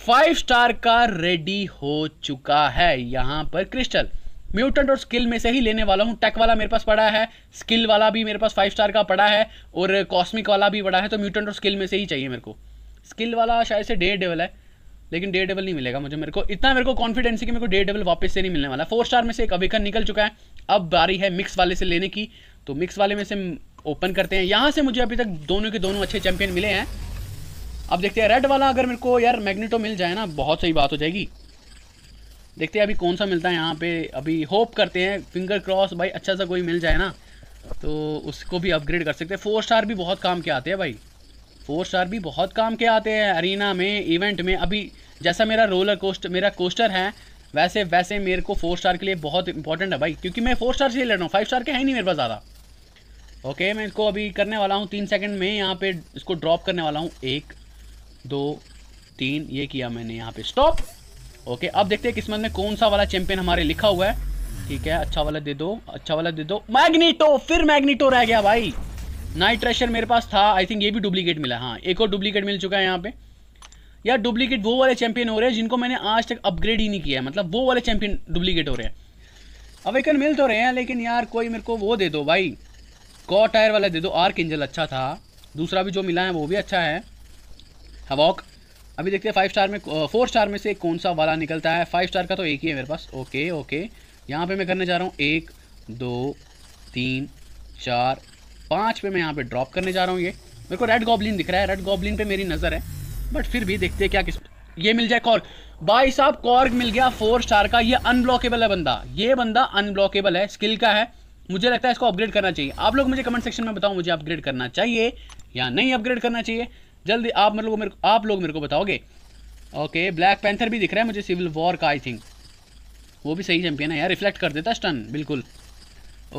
फाइव स्टार का रेडी हो चुका है यहां पर क्रिस्टल म्यूटेंट और स्किल में से ही लेने वाला हूँ टेक वाला मेरे पास पड़ा है स्किल वाला भी मेरे पास फाइव स्टार का पड़ा है और कॉस्मिक वाला भी पड़ा है तो म्यूटेंट और स्किल में से ही चाहिए मेरे को स्किल वाला शायद से डेढ़ डेवल है लेकिन डेढ़ डेवल नहीं मिलेगा मुझे मेरे को इतना मेरे को कॉन्फिडेंस है कि मेरे को डेढ़ डेवल वापस से नहीं मिलने वाला फोर स्टार में से एक अवेकन निकल चुका है अब बारी है मिक्स वाले से लेने की तो मिक्स वाले में से ओपन करते हैं यहाँ से मुझे अभी तक दोनों के दोनों अच्छे चैंपियन मिले हैं अब देखते हैं रेड वाला अगर मेरे को यार मैग्नेटो मिल जाए ना बहुत सही बात हो जाएगी देखते हैं अभी कौन सा मिलता है यहाँ पे अभी होप करते हैं फिंगर क्रॉस भाई अच्छा सा कोई मिल जाए ना तो उसको भी अपग्रेड कर सकते हैं फोर स्टार भी बहुत काम के आते हैं भाई फोर स्टार भी बहुत काम के आते हैं अरीना में इवेंट में अभी जैसा मेरा रोलर कोस्ट मेरा कोस्टर है वैसे वैसे मेरे को फोर स्टार के लिए बहुत इंपॉर्टेंट है भाई क्योंकि मैं फोर स्टार से ले रहा हूँ फाइव स्टार के हैं नहीं मेरे पास ज़्यादा ओके मैं इसको अभी करने वाला हूँ तीन सेकंड में यहाँ पे इसको ड्रॉप करने वाला हूँ एक दो तीन ये किया मैंने यहाँ पे स्टॉप ओके अब देखते हैं किस्मत में कौन सा वाला चैंपियन हमारे लिखा हुआ है ठीक है अच्छा वाला दे दो अच्छा वाला दे दो मैग्नीटो फिर मैग्नीटो रह गया भाई नाइट ट्रेशर मेरे पास था आई थिंक ये भी डुप्लीकेट मिला हाँ एक और डुप्लीकेट मिल चुका है यहाँ पे यार डुप्लीकेट वो वाले चैंपियन हो रहे हैं जिनको मैंने आज तक अपग्रेड ही नहीं किया है मतलब वो वाले चैंपियन डुप्लीकेट हो रहे हैं अवेकन मिल तो रहे हैं लेकिन यार कोई मेरे को वो दे दो भाई कॉ टायर वाला दे दो आर्क इंजल अच्छा था दूसरा भी जो मिला है वो भी अच्छा है हवॉक अभी देखते हैं फाइव स्टार में फोर स्टार में से कौन सा वाला निकलता है फाइव स्टार का तो एक ही है मेरे पास ओके ओके यहाँ पे मैं करने जा रहा हूँ एक दो तीन चार पाँच पे मैं यहाँ पे ड्रॉप करने जा रहा हूँ ये मेरे को रेड गॉबलिन दिख रहा है रेड गॉबलिन पे मेरी नज़र है बट फिर भी देखते हैं क्या किस ये मिल जाए कॉर्ग भाई साहब कॉर्ग मिल गया फोर स्टार का ये अनब्लॉकेबल है बंदा ये बंदा अनब्लॉकेबल है स्किल का है मुझे लगता है इसको अपग्रेड करना चाहिए आप लोग मुझे कमेंट सेक्शन में बताओ मुझे अपग्रेड करना चाहिए या नहीं अपग्रेड करना चाहिए जल्दी आप मेरे को मेरे को आप लोग मेरे को बताओगे ओके ब्लैक पैंथर भी दिख रहा है मुझे सिविल वॉर का आई थिंक वो भी सही चैंपियन है यार रिफ्लेक्ट कर देता स्टन बिल्कुल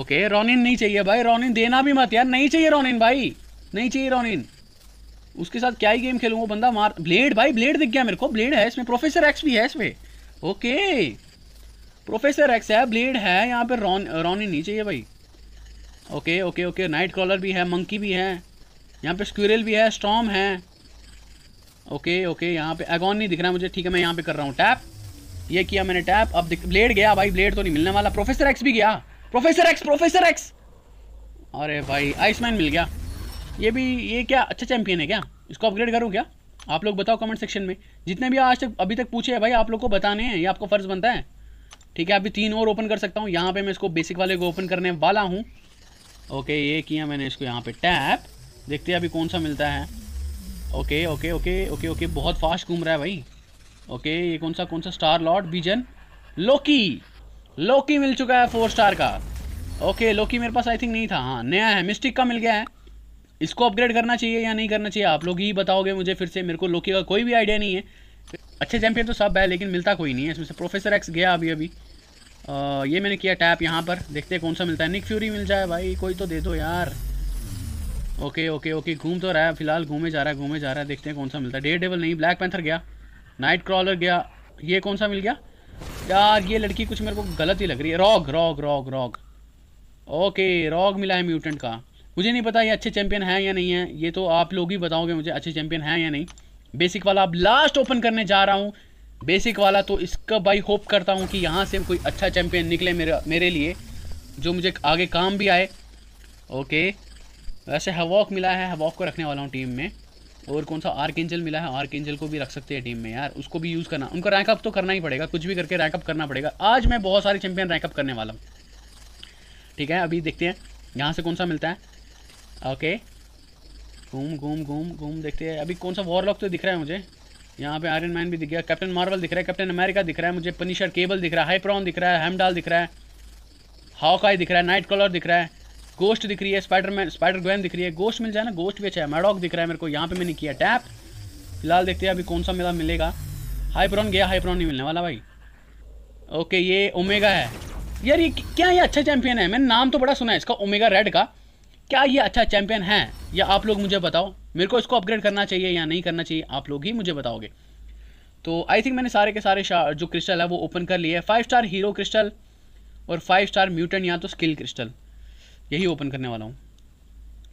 ओके रॉनिन नहीं चाहिए भाई रॉनिन देना भी मत यार नहीं चाहिए रॉनिन भाई नहीं चाहिए रॉनिन उसके साथ क्या ही गेम खेलूँ वो बंदा मार ब्लेड भाई ब्लेड दिख गया मेरे को ब्लेड है इसमें प्रोफेसर एक्स भी है इसमें ओके प्रोफेसर एक्स है ब्लेड है यहाँ पर रॉन रॉनिन नहीं चाहिए भाई okay okay okay Nightcrawler भी है मंकी भी है यहाँ पे स्क्यूरल भी है स्टॉम है ओके ओके यहाँ पे एगोन नहीं दिख रहा मुझे ठीक है मैं यहाँ पे कर रहा हूँ टैप ये किया मैंने टैप अब ब्लेड गया भाई ब्लेड तो नहीं मिलने वाला प्रोफेसर एक्स भी गया प्रोफेसर एक्स प्रोफेसर एक्स अरे भाई आइसमैन मिल गया ये भी ये क्या अच्छा चैंपियन है क्या इसको अपग्रेड करूँ क्या आप लोग बताओ कमेंट सेक्शन में जितने भी आज तक अभी तक पूछे हैं भाई आप लोग को बताने हैं ये आपको फ़र्ज़ बनता है ठीक है अभी तीन और ओपन कर सकता हूँ यहाँ पे मैं इसको बेसिक वाले को ओपन करने वाला हूँ ओके ये किया मैंने इसको यहाँ पे टैप देखते हैं अभी कौन सा मिलता है okay okay okay okay okay बहुत फास्ट घूम रहा है भाई ओके ये कौन सा कौन सा स्टार लॉर्ड बीजन लोकी लोकी मिल चुका है फोर स्टार का ओके लोकी मेरे पास आई थिंक नहीं था हाँ नया है मिस्टिक का मिल गया है इसको अपग्रेड करना चाहिए या नहीं करना चाहिए आप लोग ही बताओगे मुझे फिर से मेरे को लोकी का कोई भी आइडिया नहीं है अच्छे चैंपियन तो सब है लेकिन मिलता कोई नहीं है इसमें से प्रोफेसर एक्स गया अभी अभी आ, ये मैंने किया टैप यहाँ पर देखते कौन सा मिलता है निक फ्यूरी मिल जाए भाई कोई तो दे दो यार ओके ओके ओके घूम तो रहा है फिलहाल घूमे जा रहा है घूमे जा रहा है देखते हैं कौन सा मिलता है डेयर डेबल नहीं ब्लैक पैंथर गया नाइट क्रॉलर गया ये कौन सा मिल गया यार ये लड़की कुछ मेरे को गलत ही लग रही है Rogue Rogue Rogue Rogue okay Rogue मिला है म्यूटेंट का मुझे नहीं पता ये अच्छे चैंपियन हैं या नहीं है ये तो आप लोग ही बताओगे मुझे अच्छे चैंपियन हैं या नहीं बेसिक वाला अब लास्ट ओपन करने जा रहा हूँ बेसिक वाला तो इसका भाई होप करता हूँ कि यहाँ से कोई अच्छा चैंपियन निकले मेरे मेरे लिए जो मुझे आगे काम भी आए ओके वैसे हवॉक मिला है हवॉक को रखने वाला हूँ टीम में और कौन सा आर्क एंजल मिला है आर्क एंजल को भी रख सकते हैं टीम में यार उसको भी यूज़ करना उनका रैंकअप तो करना ही पड़ेगा कुछ भी करके रैंकअप करना पड़ेगा आज मैं बहुत सारे चैंपियन रैंकअप करने वाला हूँ ठीक है अभी देखते हैं यहाँ से कौन सा मिलता है ओके घूम घूम घूम घूम देखते हैं अभी कौन सा वॉरलॉक तो दिख रहा है मुझे यहाँ पे आयरन मैन भी दिख गया कैप्टन मार्वल दिख रहा है कैप्टन अमेरिका दिख रहा है मुझे पनिशर केबल दिख रहा है हाईप्रॉन दिख रहा है हेमडाल दिख रहा है हाउकाई दिख रहा है नाइट कलर दिख रहा है गोस्ट दिख रही है स्पाइडरमैन स्पाइडर ग्वैन दिख रही है गोस्ट मिल जाए ना गोस्ट भी अच्छा है मैडॉक दिख रहा है मेरे को यहाँ पे मैंने किया टैप फिलहाल देखते हैं अभी कौन सा मेरा मिलेगा हाईप्रॉन गया हाईप्रॉन नहीं मिलने वाला भाई ओके ये ओमेगा है यार ये क्या ये अच्छा चैंपियन है मैंने नाम तो बड़ा सुना है इसका ओमेगा रेड का क्या ये अच्छा चैंपियन है या आप लोग मुझे बताओ मेरे को इसको अपग्रेड करना चाहिए या नहीं करना चाहिए आप लोग ही मुझे बताओगे तो आई थिंक मैंने सारे के सारे जो क्रिस्टल है वो ओपन कर लिए फाइव स्टार हीरो क्रिस्टल और फाइव स्टार म्यूटेंट या तो स्किल क्रिस्टल यही ओपन करने वाला हूँ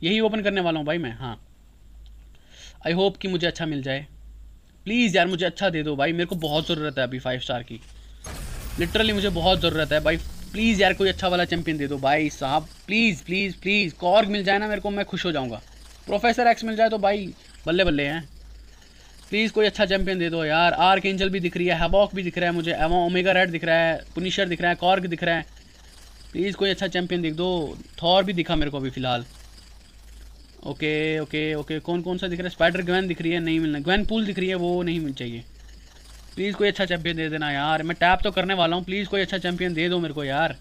यही ओपन करने वाला हूँ भाई मैं हाँ आई होप कि मुझे अच्छा मिल जाए प्लीज़ यार मुझे अच्छा दे दो भाई मेरे को बहुत ज़रूरत है अभी फाइव स्टार की लिटरली मुझे बहुत ज़रूरत है भाई प्लीज़ यार कोई अच्छा वाला चैम्पियन दे दो भाई साहब प्लीज़ प्लीज़ प्लीज़ कॉर्ग मिल जाए ना मेरे को मैं खुश हो जाऊँगा प्रोफेसर एक्स मिल जाए तो भाई बल्ले बल्ले हैं प्लीज़ कोई अच्छा चैम्पियन दे दो यार आर्क एंजल भी दिख रही है हैबॉक भी दिख रहा है मुझे एवं ओमेगा रेड दिख रहा है पुनिशर दिख रहा है कॉर्ग दिख रहा है प्लीज़ कोई अच्छा चैम्पियन दिख दो थॉर भी दिखा मेरे को अभी फ़िलहाल ओके ओके ओके कौन कौन सा दिख रहा है स्पाइडर ग्वैन दिख रही है नहीं मिलना ग्वैन पूल दिख रही है वो नहीं मिल चाहिए प्लीज़ कोई अच्छा चैम्पियन दे देना यार मैं टैप तो करने वाला हूँ प्लीज़ कोई अच्छा चैम्पियन दे दो मेरे को यार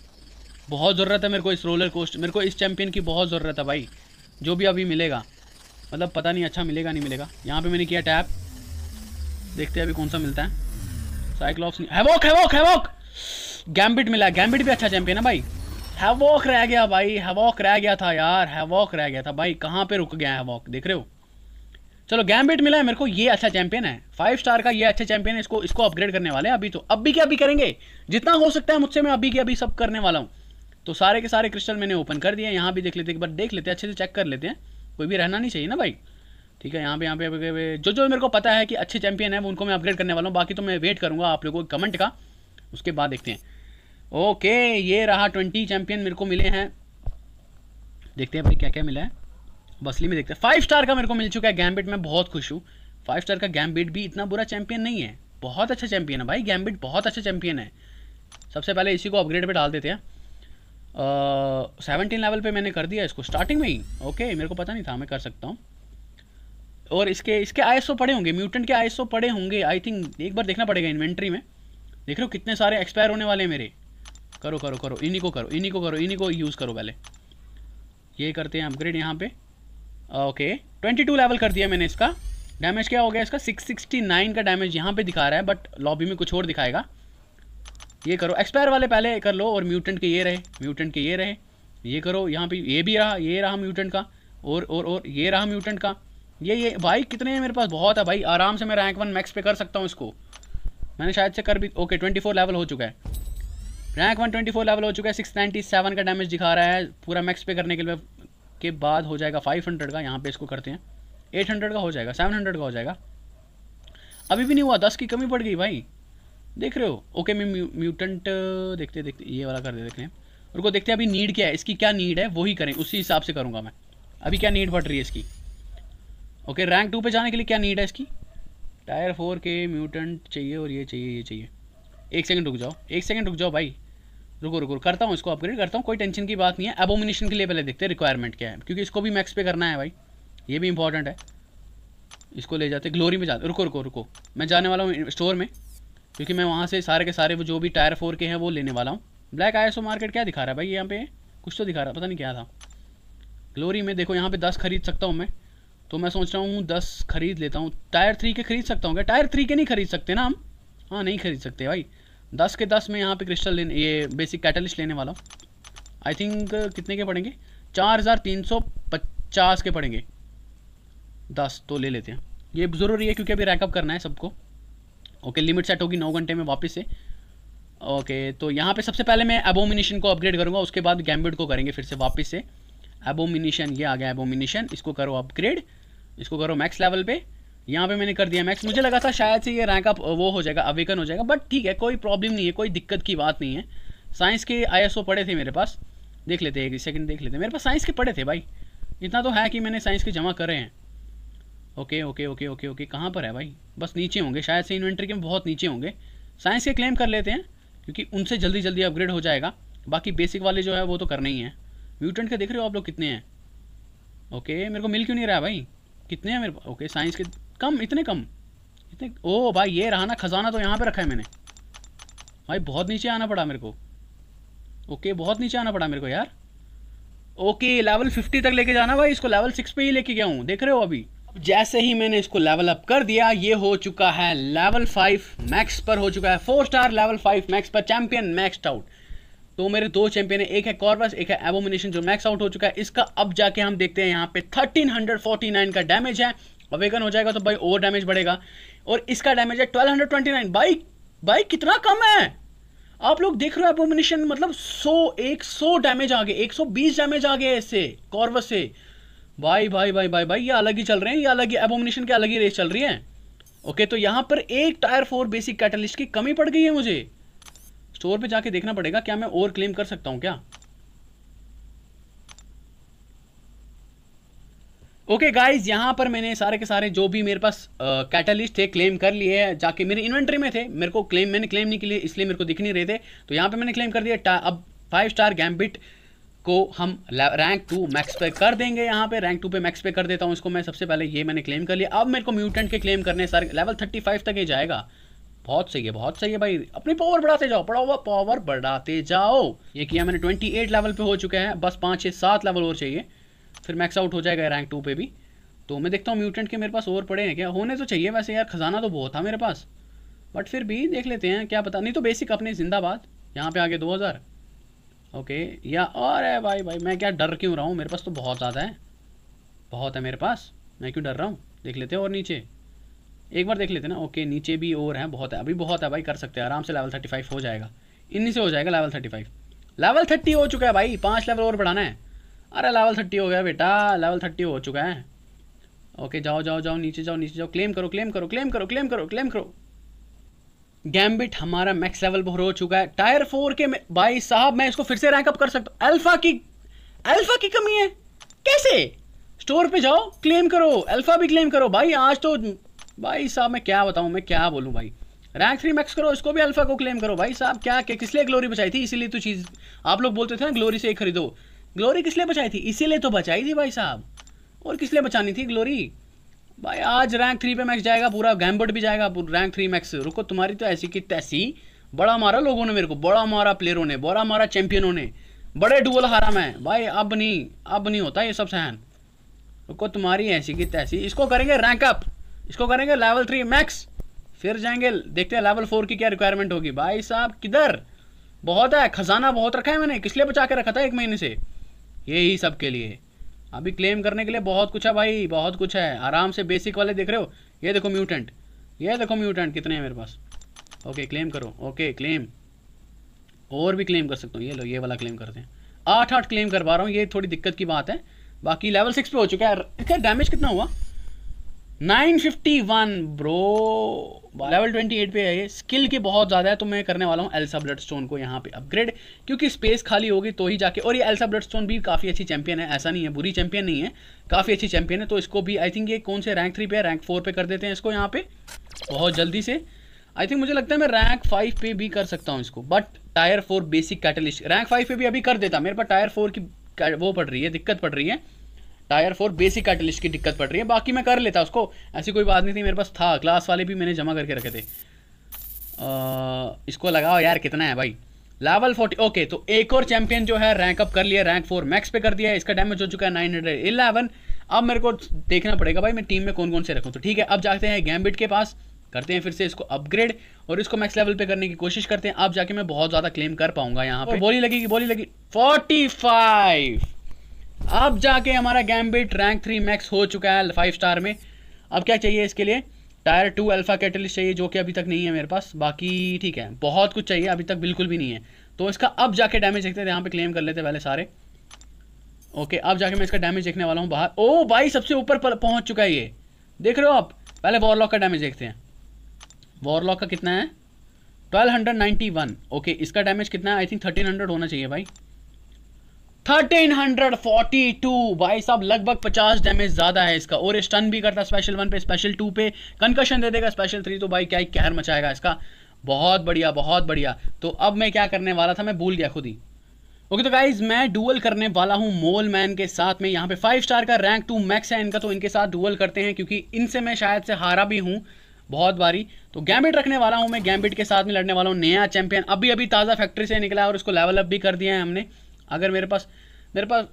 बहुत ज़रूरत है मेरे को इस रोलर कोस्ट मेरे को इस चैम्पियन की बहुत ज़रूरत है भाई जो भी अभी मिलेगा मतलब पता नहीं अच्छा मिलेगा नहीं मिलेगा यहाँ पे मैंने किया टैप देखते हैं अभी कौन सा मिलता है नहीं हैवोक हैवोक हैवोक गैम्बिट मिला गैम्बिट भी अच्छा चैम्पियन है भाई हैवॉक रह गया भाई हैवॉक रह गया था यार हैवॉक रह गया था भाई कहाँ पे रुक गया है वॉक देख रहे हो चलो गैम्बिट मिला है मेरे को ये अच्छा चैंपियन है फाइव स्टार का ये अच्छा चैंपियन है इसको इसको अपग्रेड करने वाले हैं अभी तो अब भी क्या अभी करेंगे जितना हो सकता है मुझसे मैं अभी के अभी सब करने वाला हूँ तो सारे के सारे क्रिस्टल मैंने ओपन कर दिए यहाँ भी देख लेते एक बार देख लेते हैं अच्छे से चेक कर लेते हैं कोई भी रहना नहीं चाहिए ना भाई ठीक है यहाँ पे यहाँ पे जो जो मेरे को पता है कि अच्छे चैंपियन है वो उनको मैं अपग्रेड करने वाला हूँ बाकी तो मैं वेट करूँगा आप लोगों के कमेंट का उसके बाद देखते हैं ओके ये रहा ट्वेंटी चैंपियन मेरे को मिले हैं देखते हैं भाई क्या क्या मिला है बसली में देखते हैं फाइव स्टार का मेरे को मिल चुका है गैम्बिट मैं बहुत खुश हूँ फाइव स्टार का गैम्बिट भी इतना बुरा चैंपियन नहीं है बहुत अच्छा चैंपियन है भाई गैम्बिट बहुत अच्छा चैंपियन है सबसे पहले इसी को अपग्रेड पर डाल देते हैं सेवनटीन लेवल पे मैंने कर दिया इसको स्टार्टिंग में ही ओके मेरे को पता नहीं था मैं कर सकता हूँ और इसके इसके आई पड़े होंगे म्यूटेंट के आई पड़े होंगे आई थिंक एक बार देखना पड़ेगा इन्वेंट्री में देख रहे हो कितने सारे एक्सपायर होने वाले हैं मेरे करो करो करो इन्हीं को करो इन्हीं को करो इन्हीं को यूज़ करो पहले ये करते हैं अपग्रेड यहाँ पे ओके ट्वेंटी टू लेवल कर दिया मैंने इसका डैमेज क्या हो गया इसका सिक्स सिक्सटी नाइन का डैमेज यहाँ पे दिखा रहा है बट लॉबी में कुछ और दिखाएगा ये करो एक्सपायर वाले पहले कर लो और म्यूटेंट के ये रहे म्यूटेंट के ये रहे ये करो यहाँ पे ये भी रहा ये रहा म्यूटेंट का और और और ये रहा म्यूटेंट का ये ये भाई कितने हैं मेरे पास बहुत है भाई आराम से मैं रैंक वन मैक्स पे कर सकता हूँ इसको मैंने शायद से कर भी ओके ट्वेंटी फोर लेवल हो चुका है रैंक 124 लेवल हो चुका है 697 का डैमेज दिखा रहा है पूरा मैक्स पे करने के लिए के बाद हो जाएगा 500 का यहाँ पे इसको करते हैं 800 का हो जाएगा 700 का हो जाएगा अभी भी नहीं हुआ दस की कमी पड़ गई भाई देख रहे हो ओके मैं म्यूटेंट देखते देखते ये वाला कर दे देखते हैं उनको देखते हैं अभी नीड क्या है इसकी क्या नीड है वही करें उसी हिसाब से करूँगा मैं अभी क्या नीड पड़ रही है इसकी ओके रैंक टू पर जाने के लिए क्या नीड है इसकी टायर फोर के म्यूटेंट चाहिए और ये चाहिए ये चाहिए एक सेकंड रुक जाओ एक सेकंड रुक जाओ भाई रुको रुको करता हूँ इसको अपग्रेड करता हूँ कोई टेंशन की बात नहीं है एबोमिनेशन के लिए पहले देखते हैं रिक्वायरमेंट क्या है क्योंकि इसको भी मैक्स पे करना है भाई ये भी इंपॉर्टेंट है इसको ले जाते ग्लोरी में जाते रुको रुको रुको मैं जाने वाला हूँ स्टोर में क्योंकि मैं वहाँ से सारे के सारे जो भी टायर फोर के हैं वो लेने वाला हूँ ब्लैक आई मार्केट क्या दिखा रहा है भाई यहाँ पे कुछ तो दिखा रहा पता नहीं क्या था ग्लोरी में देखो यहाँ पे दस खरीद सकता हूँ मैं तो मैं सोच रहा हूँ दस खरीद लेता हूँ टायर थ्री के खरीद सकता हूँ क्या टायर थ्री के नहीं खरीद सकते ना हम हाँ नहीं खरीद सकते भाई दस के दस में यहाँ पे क्रिस्टल लेने ये बेसिक कैटलिस्ट लेने वाला हूँ आई थिंक uh, कितने के पड़ेंगे चार हज़ार तीन सौ पचास के पड़ेंगे दस तो ले लेते हैं ये ज़रूरी है क्योंकि अभी रैकअप करना है सबको ओके लिमिट सेट होगी नौ घंटे में वापस से ओके तो यहाँ पे सबसे पहले मैं एबोमिनेशन को अपग्रेड करूँगा उसके बाद गैम्बिट को करेंगे फिर से वापस से एबोमिनेशन ये आ गया एबोमिनेशन इसको करो अपग्रेड इसको करो मैक्स लेवल पे यहाँ पे मैंने कर दिया मैक्स मुझे लगा था शायद से ये रैंक अप वो हो जाएगा अवेकन हो जाएगा बट ठीक है कोई प्रॉब्लम नहीं है कोई दिक्कत की बात नहीं है साइंस के आईएसओ पड़े थे मेरे पास देख लेते हैं एक सेकंड देख लेते मेरे पास साइंस के पड़े थे भाई इतना तो है कि मैंने साइंस के जमा करे हैं okay okay okay okay okay कहाँ पर है भाई बस नीचे होंगे शायद से इन्वेंट्री के बहुत नीचे होंगे साइंस के क्लेम कर लेते हैं क्योंकि उनसे जल्दी जल्दी अपग्रेड हो जाएगा बाकी बेसिक वाले जो है वो तो करना ही है म्यूटेंट के देख रहे हो आप लोग कितने हैं ओके मेरे को मिल क्यों नहीं रहा भाई कितने हैं मेरे ओके साइंस के कम इतने कम इतने ओ भाई ये रहा ना खजाना तो यहाँ पे रखा है मैंने भाई बहुत नीचे आना पड़ा मेरे को ओके बहुत नीचे आना पड़ा मेरे को यार ओके लेवल फिफ्टी तक लेके जाना भाई इसको लेवल सिक्स पे ही लेके गया हूँ देख रहे हो अभी जैसे ही मैंने इसको लेवल अप कर दिया ये हो चुका है लेवल फाइव मैक्स पर हो चुका है four star level five max पर चैंपियन मैक्सड आउट तो मेरे दो चैंपियन है एक है कॉर्बस एक है एबोमिनेशन जो मैक्स आउट हो चुका है इसका अब जाके हम देखते हैं यहाँ पे 1349 का डैमेज है अवेकन हो जाएगा तो भाई ओवर डैमेज बढ़ेगा और इसका डैमेज है 1229 भाई भाई कितना कम है आप लोग देख रहे हो एबोमिनेशन मतलब 100 100 डैमेज आ गए 120 डैमेज आ गए इससे कॉर्व से भाई भाई भाई भाई भाई ये अलग ही चल रहे हैं ये अलग ही एबोमिनेशन के अलग ही रेस चल रही है ओके तो यहाँ पर एक टायर फोर बेसिक कैटलिस्ट की कमी पड़ गई है मुझे स्टोर पर जाके देखना पड़ेगा क्या मैं और क्लेम कर सकता हूँ क्या ओके okay गाइज यहाँ पर मैंने सारे के सारे जो भी मेरे पास कैटलिस्ट थे क्लेम कर लिए है जाके मेरे इन्वेंट्री में थे मेरे को क्लेम मैंने क्लेम नहीं किए इसलिए मेरे को दिख नहीं रहे थे तो यहाँ पे मैंने क्लेम कर दिया अब फाइव स्टार गैम्बिट को हम रैंक टू मैक्स पे कर देंगे यहाँ पे रैंक टू पे मैक्स पे कर देता हूँ इसको मैं सबसे पहले ये मैंने क्लेम कर लिया अब मेरे को म्यूटेंट के क्लेम करने सारे लेवल थर्टी फाइव तक ही जाएगा बहुत सही है बहुत सही है भाई अपनी पावर बढ़ाते जाओ पड़ा हुआ पावर बढ़ाते जाओ ये किया मैंने ट्वेंटी एट लेवल पे हो चुके हैं बस पाँच छः सात लेवल और चाहिए फिर मैक्स आउट हो जाएगा रैंक टू पे भी तो मैं देखता हूँ म्यूटेंट के मेरे पास और पड़े हैं क्या होने तो चाहिए वैसे यार खजाना तो बहुत था मेरे पास बट फिर भी देख लेते हैं क्या पता नहीं तो बेसिक अपने जिंदाबाद यहाँ पे आगे 2000 ओके या और है भाई भाई मैं क्या डर क्यों रहा हूँ मेरे पास तो बहुत ज़्यादा है बहुत है मेरे पास मैं क्यों डर रहा हूँ देख लेते हैं और नीचे एक बार देख लेते ना ओके नीचे भी और हैं बहुत है अभी बहुत है भाई कर सकते हैं आराम से लेवल थर्टी फाइव हो जाएगा इन्हीं से हो जाएगा level thirty five level thirty हो चुका है भाई पाँच लेवल और बढ़ाना है अरे लेवल थर्टी हो गया बेटा लेवल थर्टी हो चुका है ओके जाओ जाओ जाओ नीचे जाओ नीचे जाओ क्लेम करो क्लेम करो क्लेम करो क्लेम करो क्लेम करो गैम्बिट हमारा मैक्स लेवल पर हो चुका है टायर फोर के भाई साहब मैं इसको फिर से रैंकअप कर सकता हूँ अल्फा की अल्फा की कमी है कैसे स्टोर पे जाओ क्लेम करो अल्फा भी क्लेम करो भाई आज तो भाई साहब मैं क्या बताऊँ मैं क्या बोलूँ भाई रैंक थ्री मैक्स करो इसको भी अल्फा को क्लेम करो भाई साहब क्या किस लिए ग्लोरी बचाई थी इसीलिए तो चीज़ आप लोग बोलते थे ना ग्लोरी से ही खरीदो ग्लोरी किस लिए बचाई थी इसीलिए तो बचाई थी भाई साहब और किस लिए बचानी थी ग्लोरी भाई आज रैंक थ्री पे मैक्स जाएगा पूरा गैम्बर्ड भी जाएगा रैंक थ्री मैक्स रुको तुम्हारी तो ऐसी की तैसी बड़ा मारा लोगों ने मेरे को बड़ा मारा प्लेयरों ने बड़ा मारा चैंपियनों ने बड़े डुअल हारा मैं भाई अब नहीं अब नहीं होता ये सब सहन रुको तुम्हारी ऐसी की तैसी इसको करेंगे रैंक अप इसको करेंगे लेवल थ्री मैक्स फिर जाएंगे देखते हैं लेवल फोर की क्या रिक्वायरमेंट होगी भाई साहब किधर बहुत है खजाना बहुत रखा है मैंने किस लिए बचा के रखा था एक महीने से ये ही सब के लिए अभी क्लेम करने के लिए बहुत कुछ है भाई बहुत कुछ है आराम से बेसिक वाले देख रहे हो ये देखो म्यूटेंट ये देखो म्यूटेंट कितने हैं मेरे पास ओके क्लेम करो ओके क्लेम और भी क्लेम कर सकता हूँ ये लो ये वाला क्लेम करते हैं आठ आठ क्लेम कर पा रहा हूँ ये थोड़ी दिक्कत की बात है बाकी लेवल सिक्स पे हो चुका है डैमेज कितना हुआ 951 ब्रो लेवल 28 पे है ये स्किल के बहुत ज़्यादा है तो मैं करने वाला हूँ एल्सा ब्लड स्टोन को यहाँ पे अपग्रेड क्योंकि स्पेस खाली होगी तो ही जाके और ये एल्सा ब्लड स्टोन भी काफ़ी अच्छी चैंपियन है ऐसा नहीं है बुरी चैंपियन नहीं है काफ़ी अच्छी चैंपियन है तो इसको भी आई थिंक ये कौन से रैंक थ्री पे है रैंक फोर पे कर देते हैं इसको यहाँ पे बहुत जल्दी से आई थिंक मुझे लगता है मैं रैंक फाइव पे भी कर सकता हूँ इसको but tier four basic catalyst rank five पे भी अभी कर देता मेरे पास टायर फोर की वो पड़ रही है दिक्कत पड़ रही है टायर फोर बेसिक कैटलिस्ट की दिक्कत पड़ रही है बाकी मैं कर लेता उसको ऐसी कोई बात नहीं थी मेरे पास था क्लास वाले भी मैंने जमा करके रखे थे आ, इसको लगाओ यार कितना है भाई लेवल फोर्टी ओके तो एक और चैंपियन जो है रैंक अप कर लिया रैंक फोर मैक्स पे कर दिया इसका डैमेज हो चुका है नाइन हंड्रेड इलेवन अब मेरे को देखना पड़ेगा भाई मैं टीम में कौन कौन से रखूँ तो ठीक है अब जाते हैं गैम्बिट के पास करते हैं फिर से इसको अपग्रेड और इसको मैक्स लेवल पे करने की कोशिश करते हैं अब जाके मैं बहुत ज़्यादा क्लेम कर पाऊंगा यहाँ पर बोली लगी बोली लगी फोर्टी फाइव अब जाके हमारा गैम्बिट रैंक थ्री मैक्स हो चुका है फाइव स्टार में अब क्या चाहिए इसके लिए टायर टू अल्फ़ा कैटलिस्ट चाहिए जो कि अभी तक नहीं है मेरे पास बाकी ठीक है बहुत कुछ चाहिए अभी तक बिल्कुल भी नहीं है तो इसका अब जाके डैमेज देखते थे यहाँ पे क्लेम कर लेते पहले सारे ओके अब जाके मैं इसका डैमेज देखने वाला हूँ बाहर ओ भाई सबसे ऊपर पहुँच चुका है ये देख रहे हो आप पहले वॉरलॉक का डैमेज देखते हैं वॉरलॉक का कितना है ट्वेल्व ओके इसका डैमेज कितना है आई थिंक थर्टीन होना चाहिए भाई थर्टीन हंड्रेड फोर्टी टू भाई साहब लगभग पचास डैमेज ज्यादा है इसका और स्टन भी करता स्पेशल वन पे स्पेशल टू पे कंकशन दे देगा स्पेशल थ्री तो भाई क्या ही कहर मचाएगा इसका बहुत बढ़िया बहुत बढ़िया तो अब मैं क्या करने वाला था मैं भूल गया खुद ही ओके तो गाइज मैं डुअल करने वाला हूँ मोल मैन के साथ में यहाँ पे फाइव स्टार का रैंक टू मैक्स है इनका तो इनके साथ डुअल करते हैं क्योंकि इनसे मैं शायद से हारा भी हूँ बहुत बारी तो गैम्बिट रखने वाला हूँ मैं गैम्बिट के साथ में लड़ने वाला हूँ नया चैंपियन अभी अभी ताज़ा फैक्ट्री से निकला है और उसको लेवल अप भी कर दिया है हमने अगर मेरे पास मेरे पास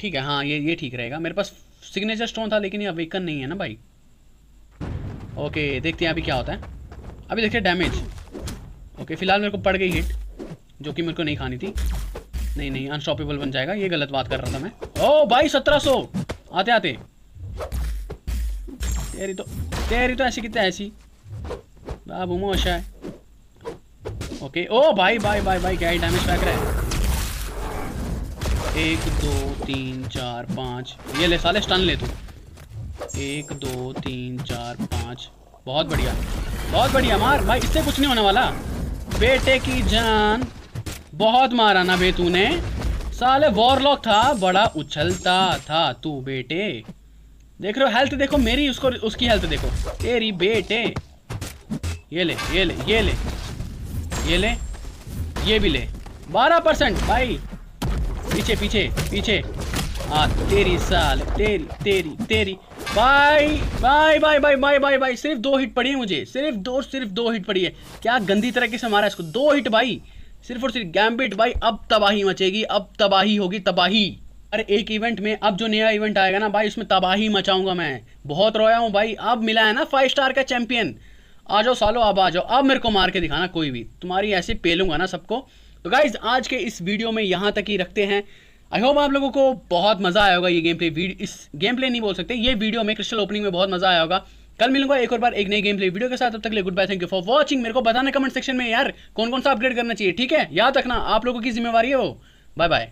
ठीक है हाँ ये ये ठीक रहेगा मेरे पास सिग्नेचर स्टोन था लेकिन ये अवेकन नहीं है ना भाई ओके देखते हैं अभी क्या होता है अभी देखते हैं डैमेज ओके फिलहाल मेरे को पड़ गई हिट जो कि मेरे को नहीं खानी थी नहीं नहीं अनस्टॉपेबल बन जाएगा ये गलत बात कर रहा था मैं ओ भाई सत्रह सौ आते आते तेरी तो तेरी तो ऐसी कितने ऐसी बाबू मोशा है ओके ओ भाई भाई भाई भाई क्या डैमेज पैक रहा है एक दो तीन चार पाँच ये ले साले स्टन ले तू एक दो तीन चार पाँच बहुत बढ़िया बहुत बढ़िया मार भाई इससे कुछ नहीं होने वाला बेटे की जान बहुत मारा ना बे तूने साले वॉरलॉक था बड़ा उछलता था तू बेटे देख रहे हो हेल्थ देखो मेरी उसको उसकी हेल्थ देखो तेरी बेटे ये ले ये ले ये ले ये ले ये भी ले बारह परसेंट भाई पीछे पीछे पीछे आ हाँ, तेरी साल तेरी तेरी तेरी bye bye bye bye bye bye bye सिर्फ दो हिट पड़ी है मुझे सिर्फ दो सिर्फ दो हिट पड़ी है क्या गंदी तरह से मारा इसको दो हिट भाई सिर्फ और सिर्फ गैम्बिट भाई अब तबाही मचेगी अब तबाही होगी तबाही हर एक इवेंट में अब जो नया इवेंट आएगा ना भाई उसमें तबाही मचाऊंगा मैं बहुत रोया हूँ भाई अब मिला है ना फाइव स्टार का चैंपियन आ जाओ सालो अब आ जाओ अब मेरे को मार के दिखाना कोई भी तुम्हारी ऐसे पेलूंगा ना सबको तो गाइज आज के इस वीडियो में यहां तक ही रखते हैं आई होप आप लोगों को बहुत मज़ा आया होगा ये गेम प्ले इस गेम प्ले नहीं बोल सकते ये वीडियो में क्रिस्टल ओपनिंग में बहुत मज़ा आया होगा कल मिलूंगा एक और बार एक नई गेम प्ले वीडियो के साथ तब तक ले good bye thank you for watching मेरे को बताना कमेंट सेक्शन में यार कौन कौन सा अपग्रेड करना चाहिए ठीक है याद रखना आप लोगों की जिम्मेवारी है वो बाय बाय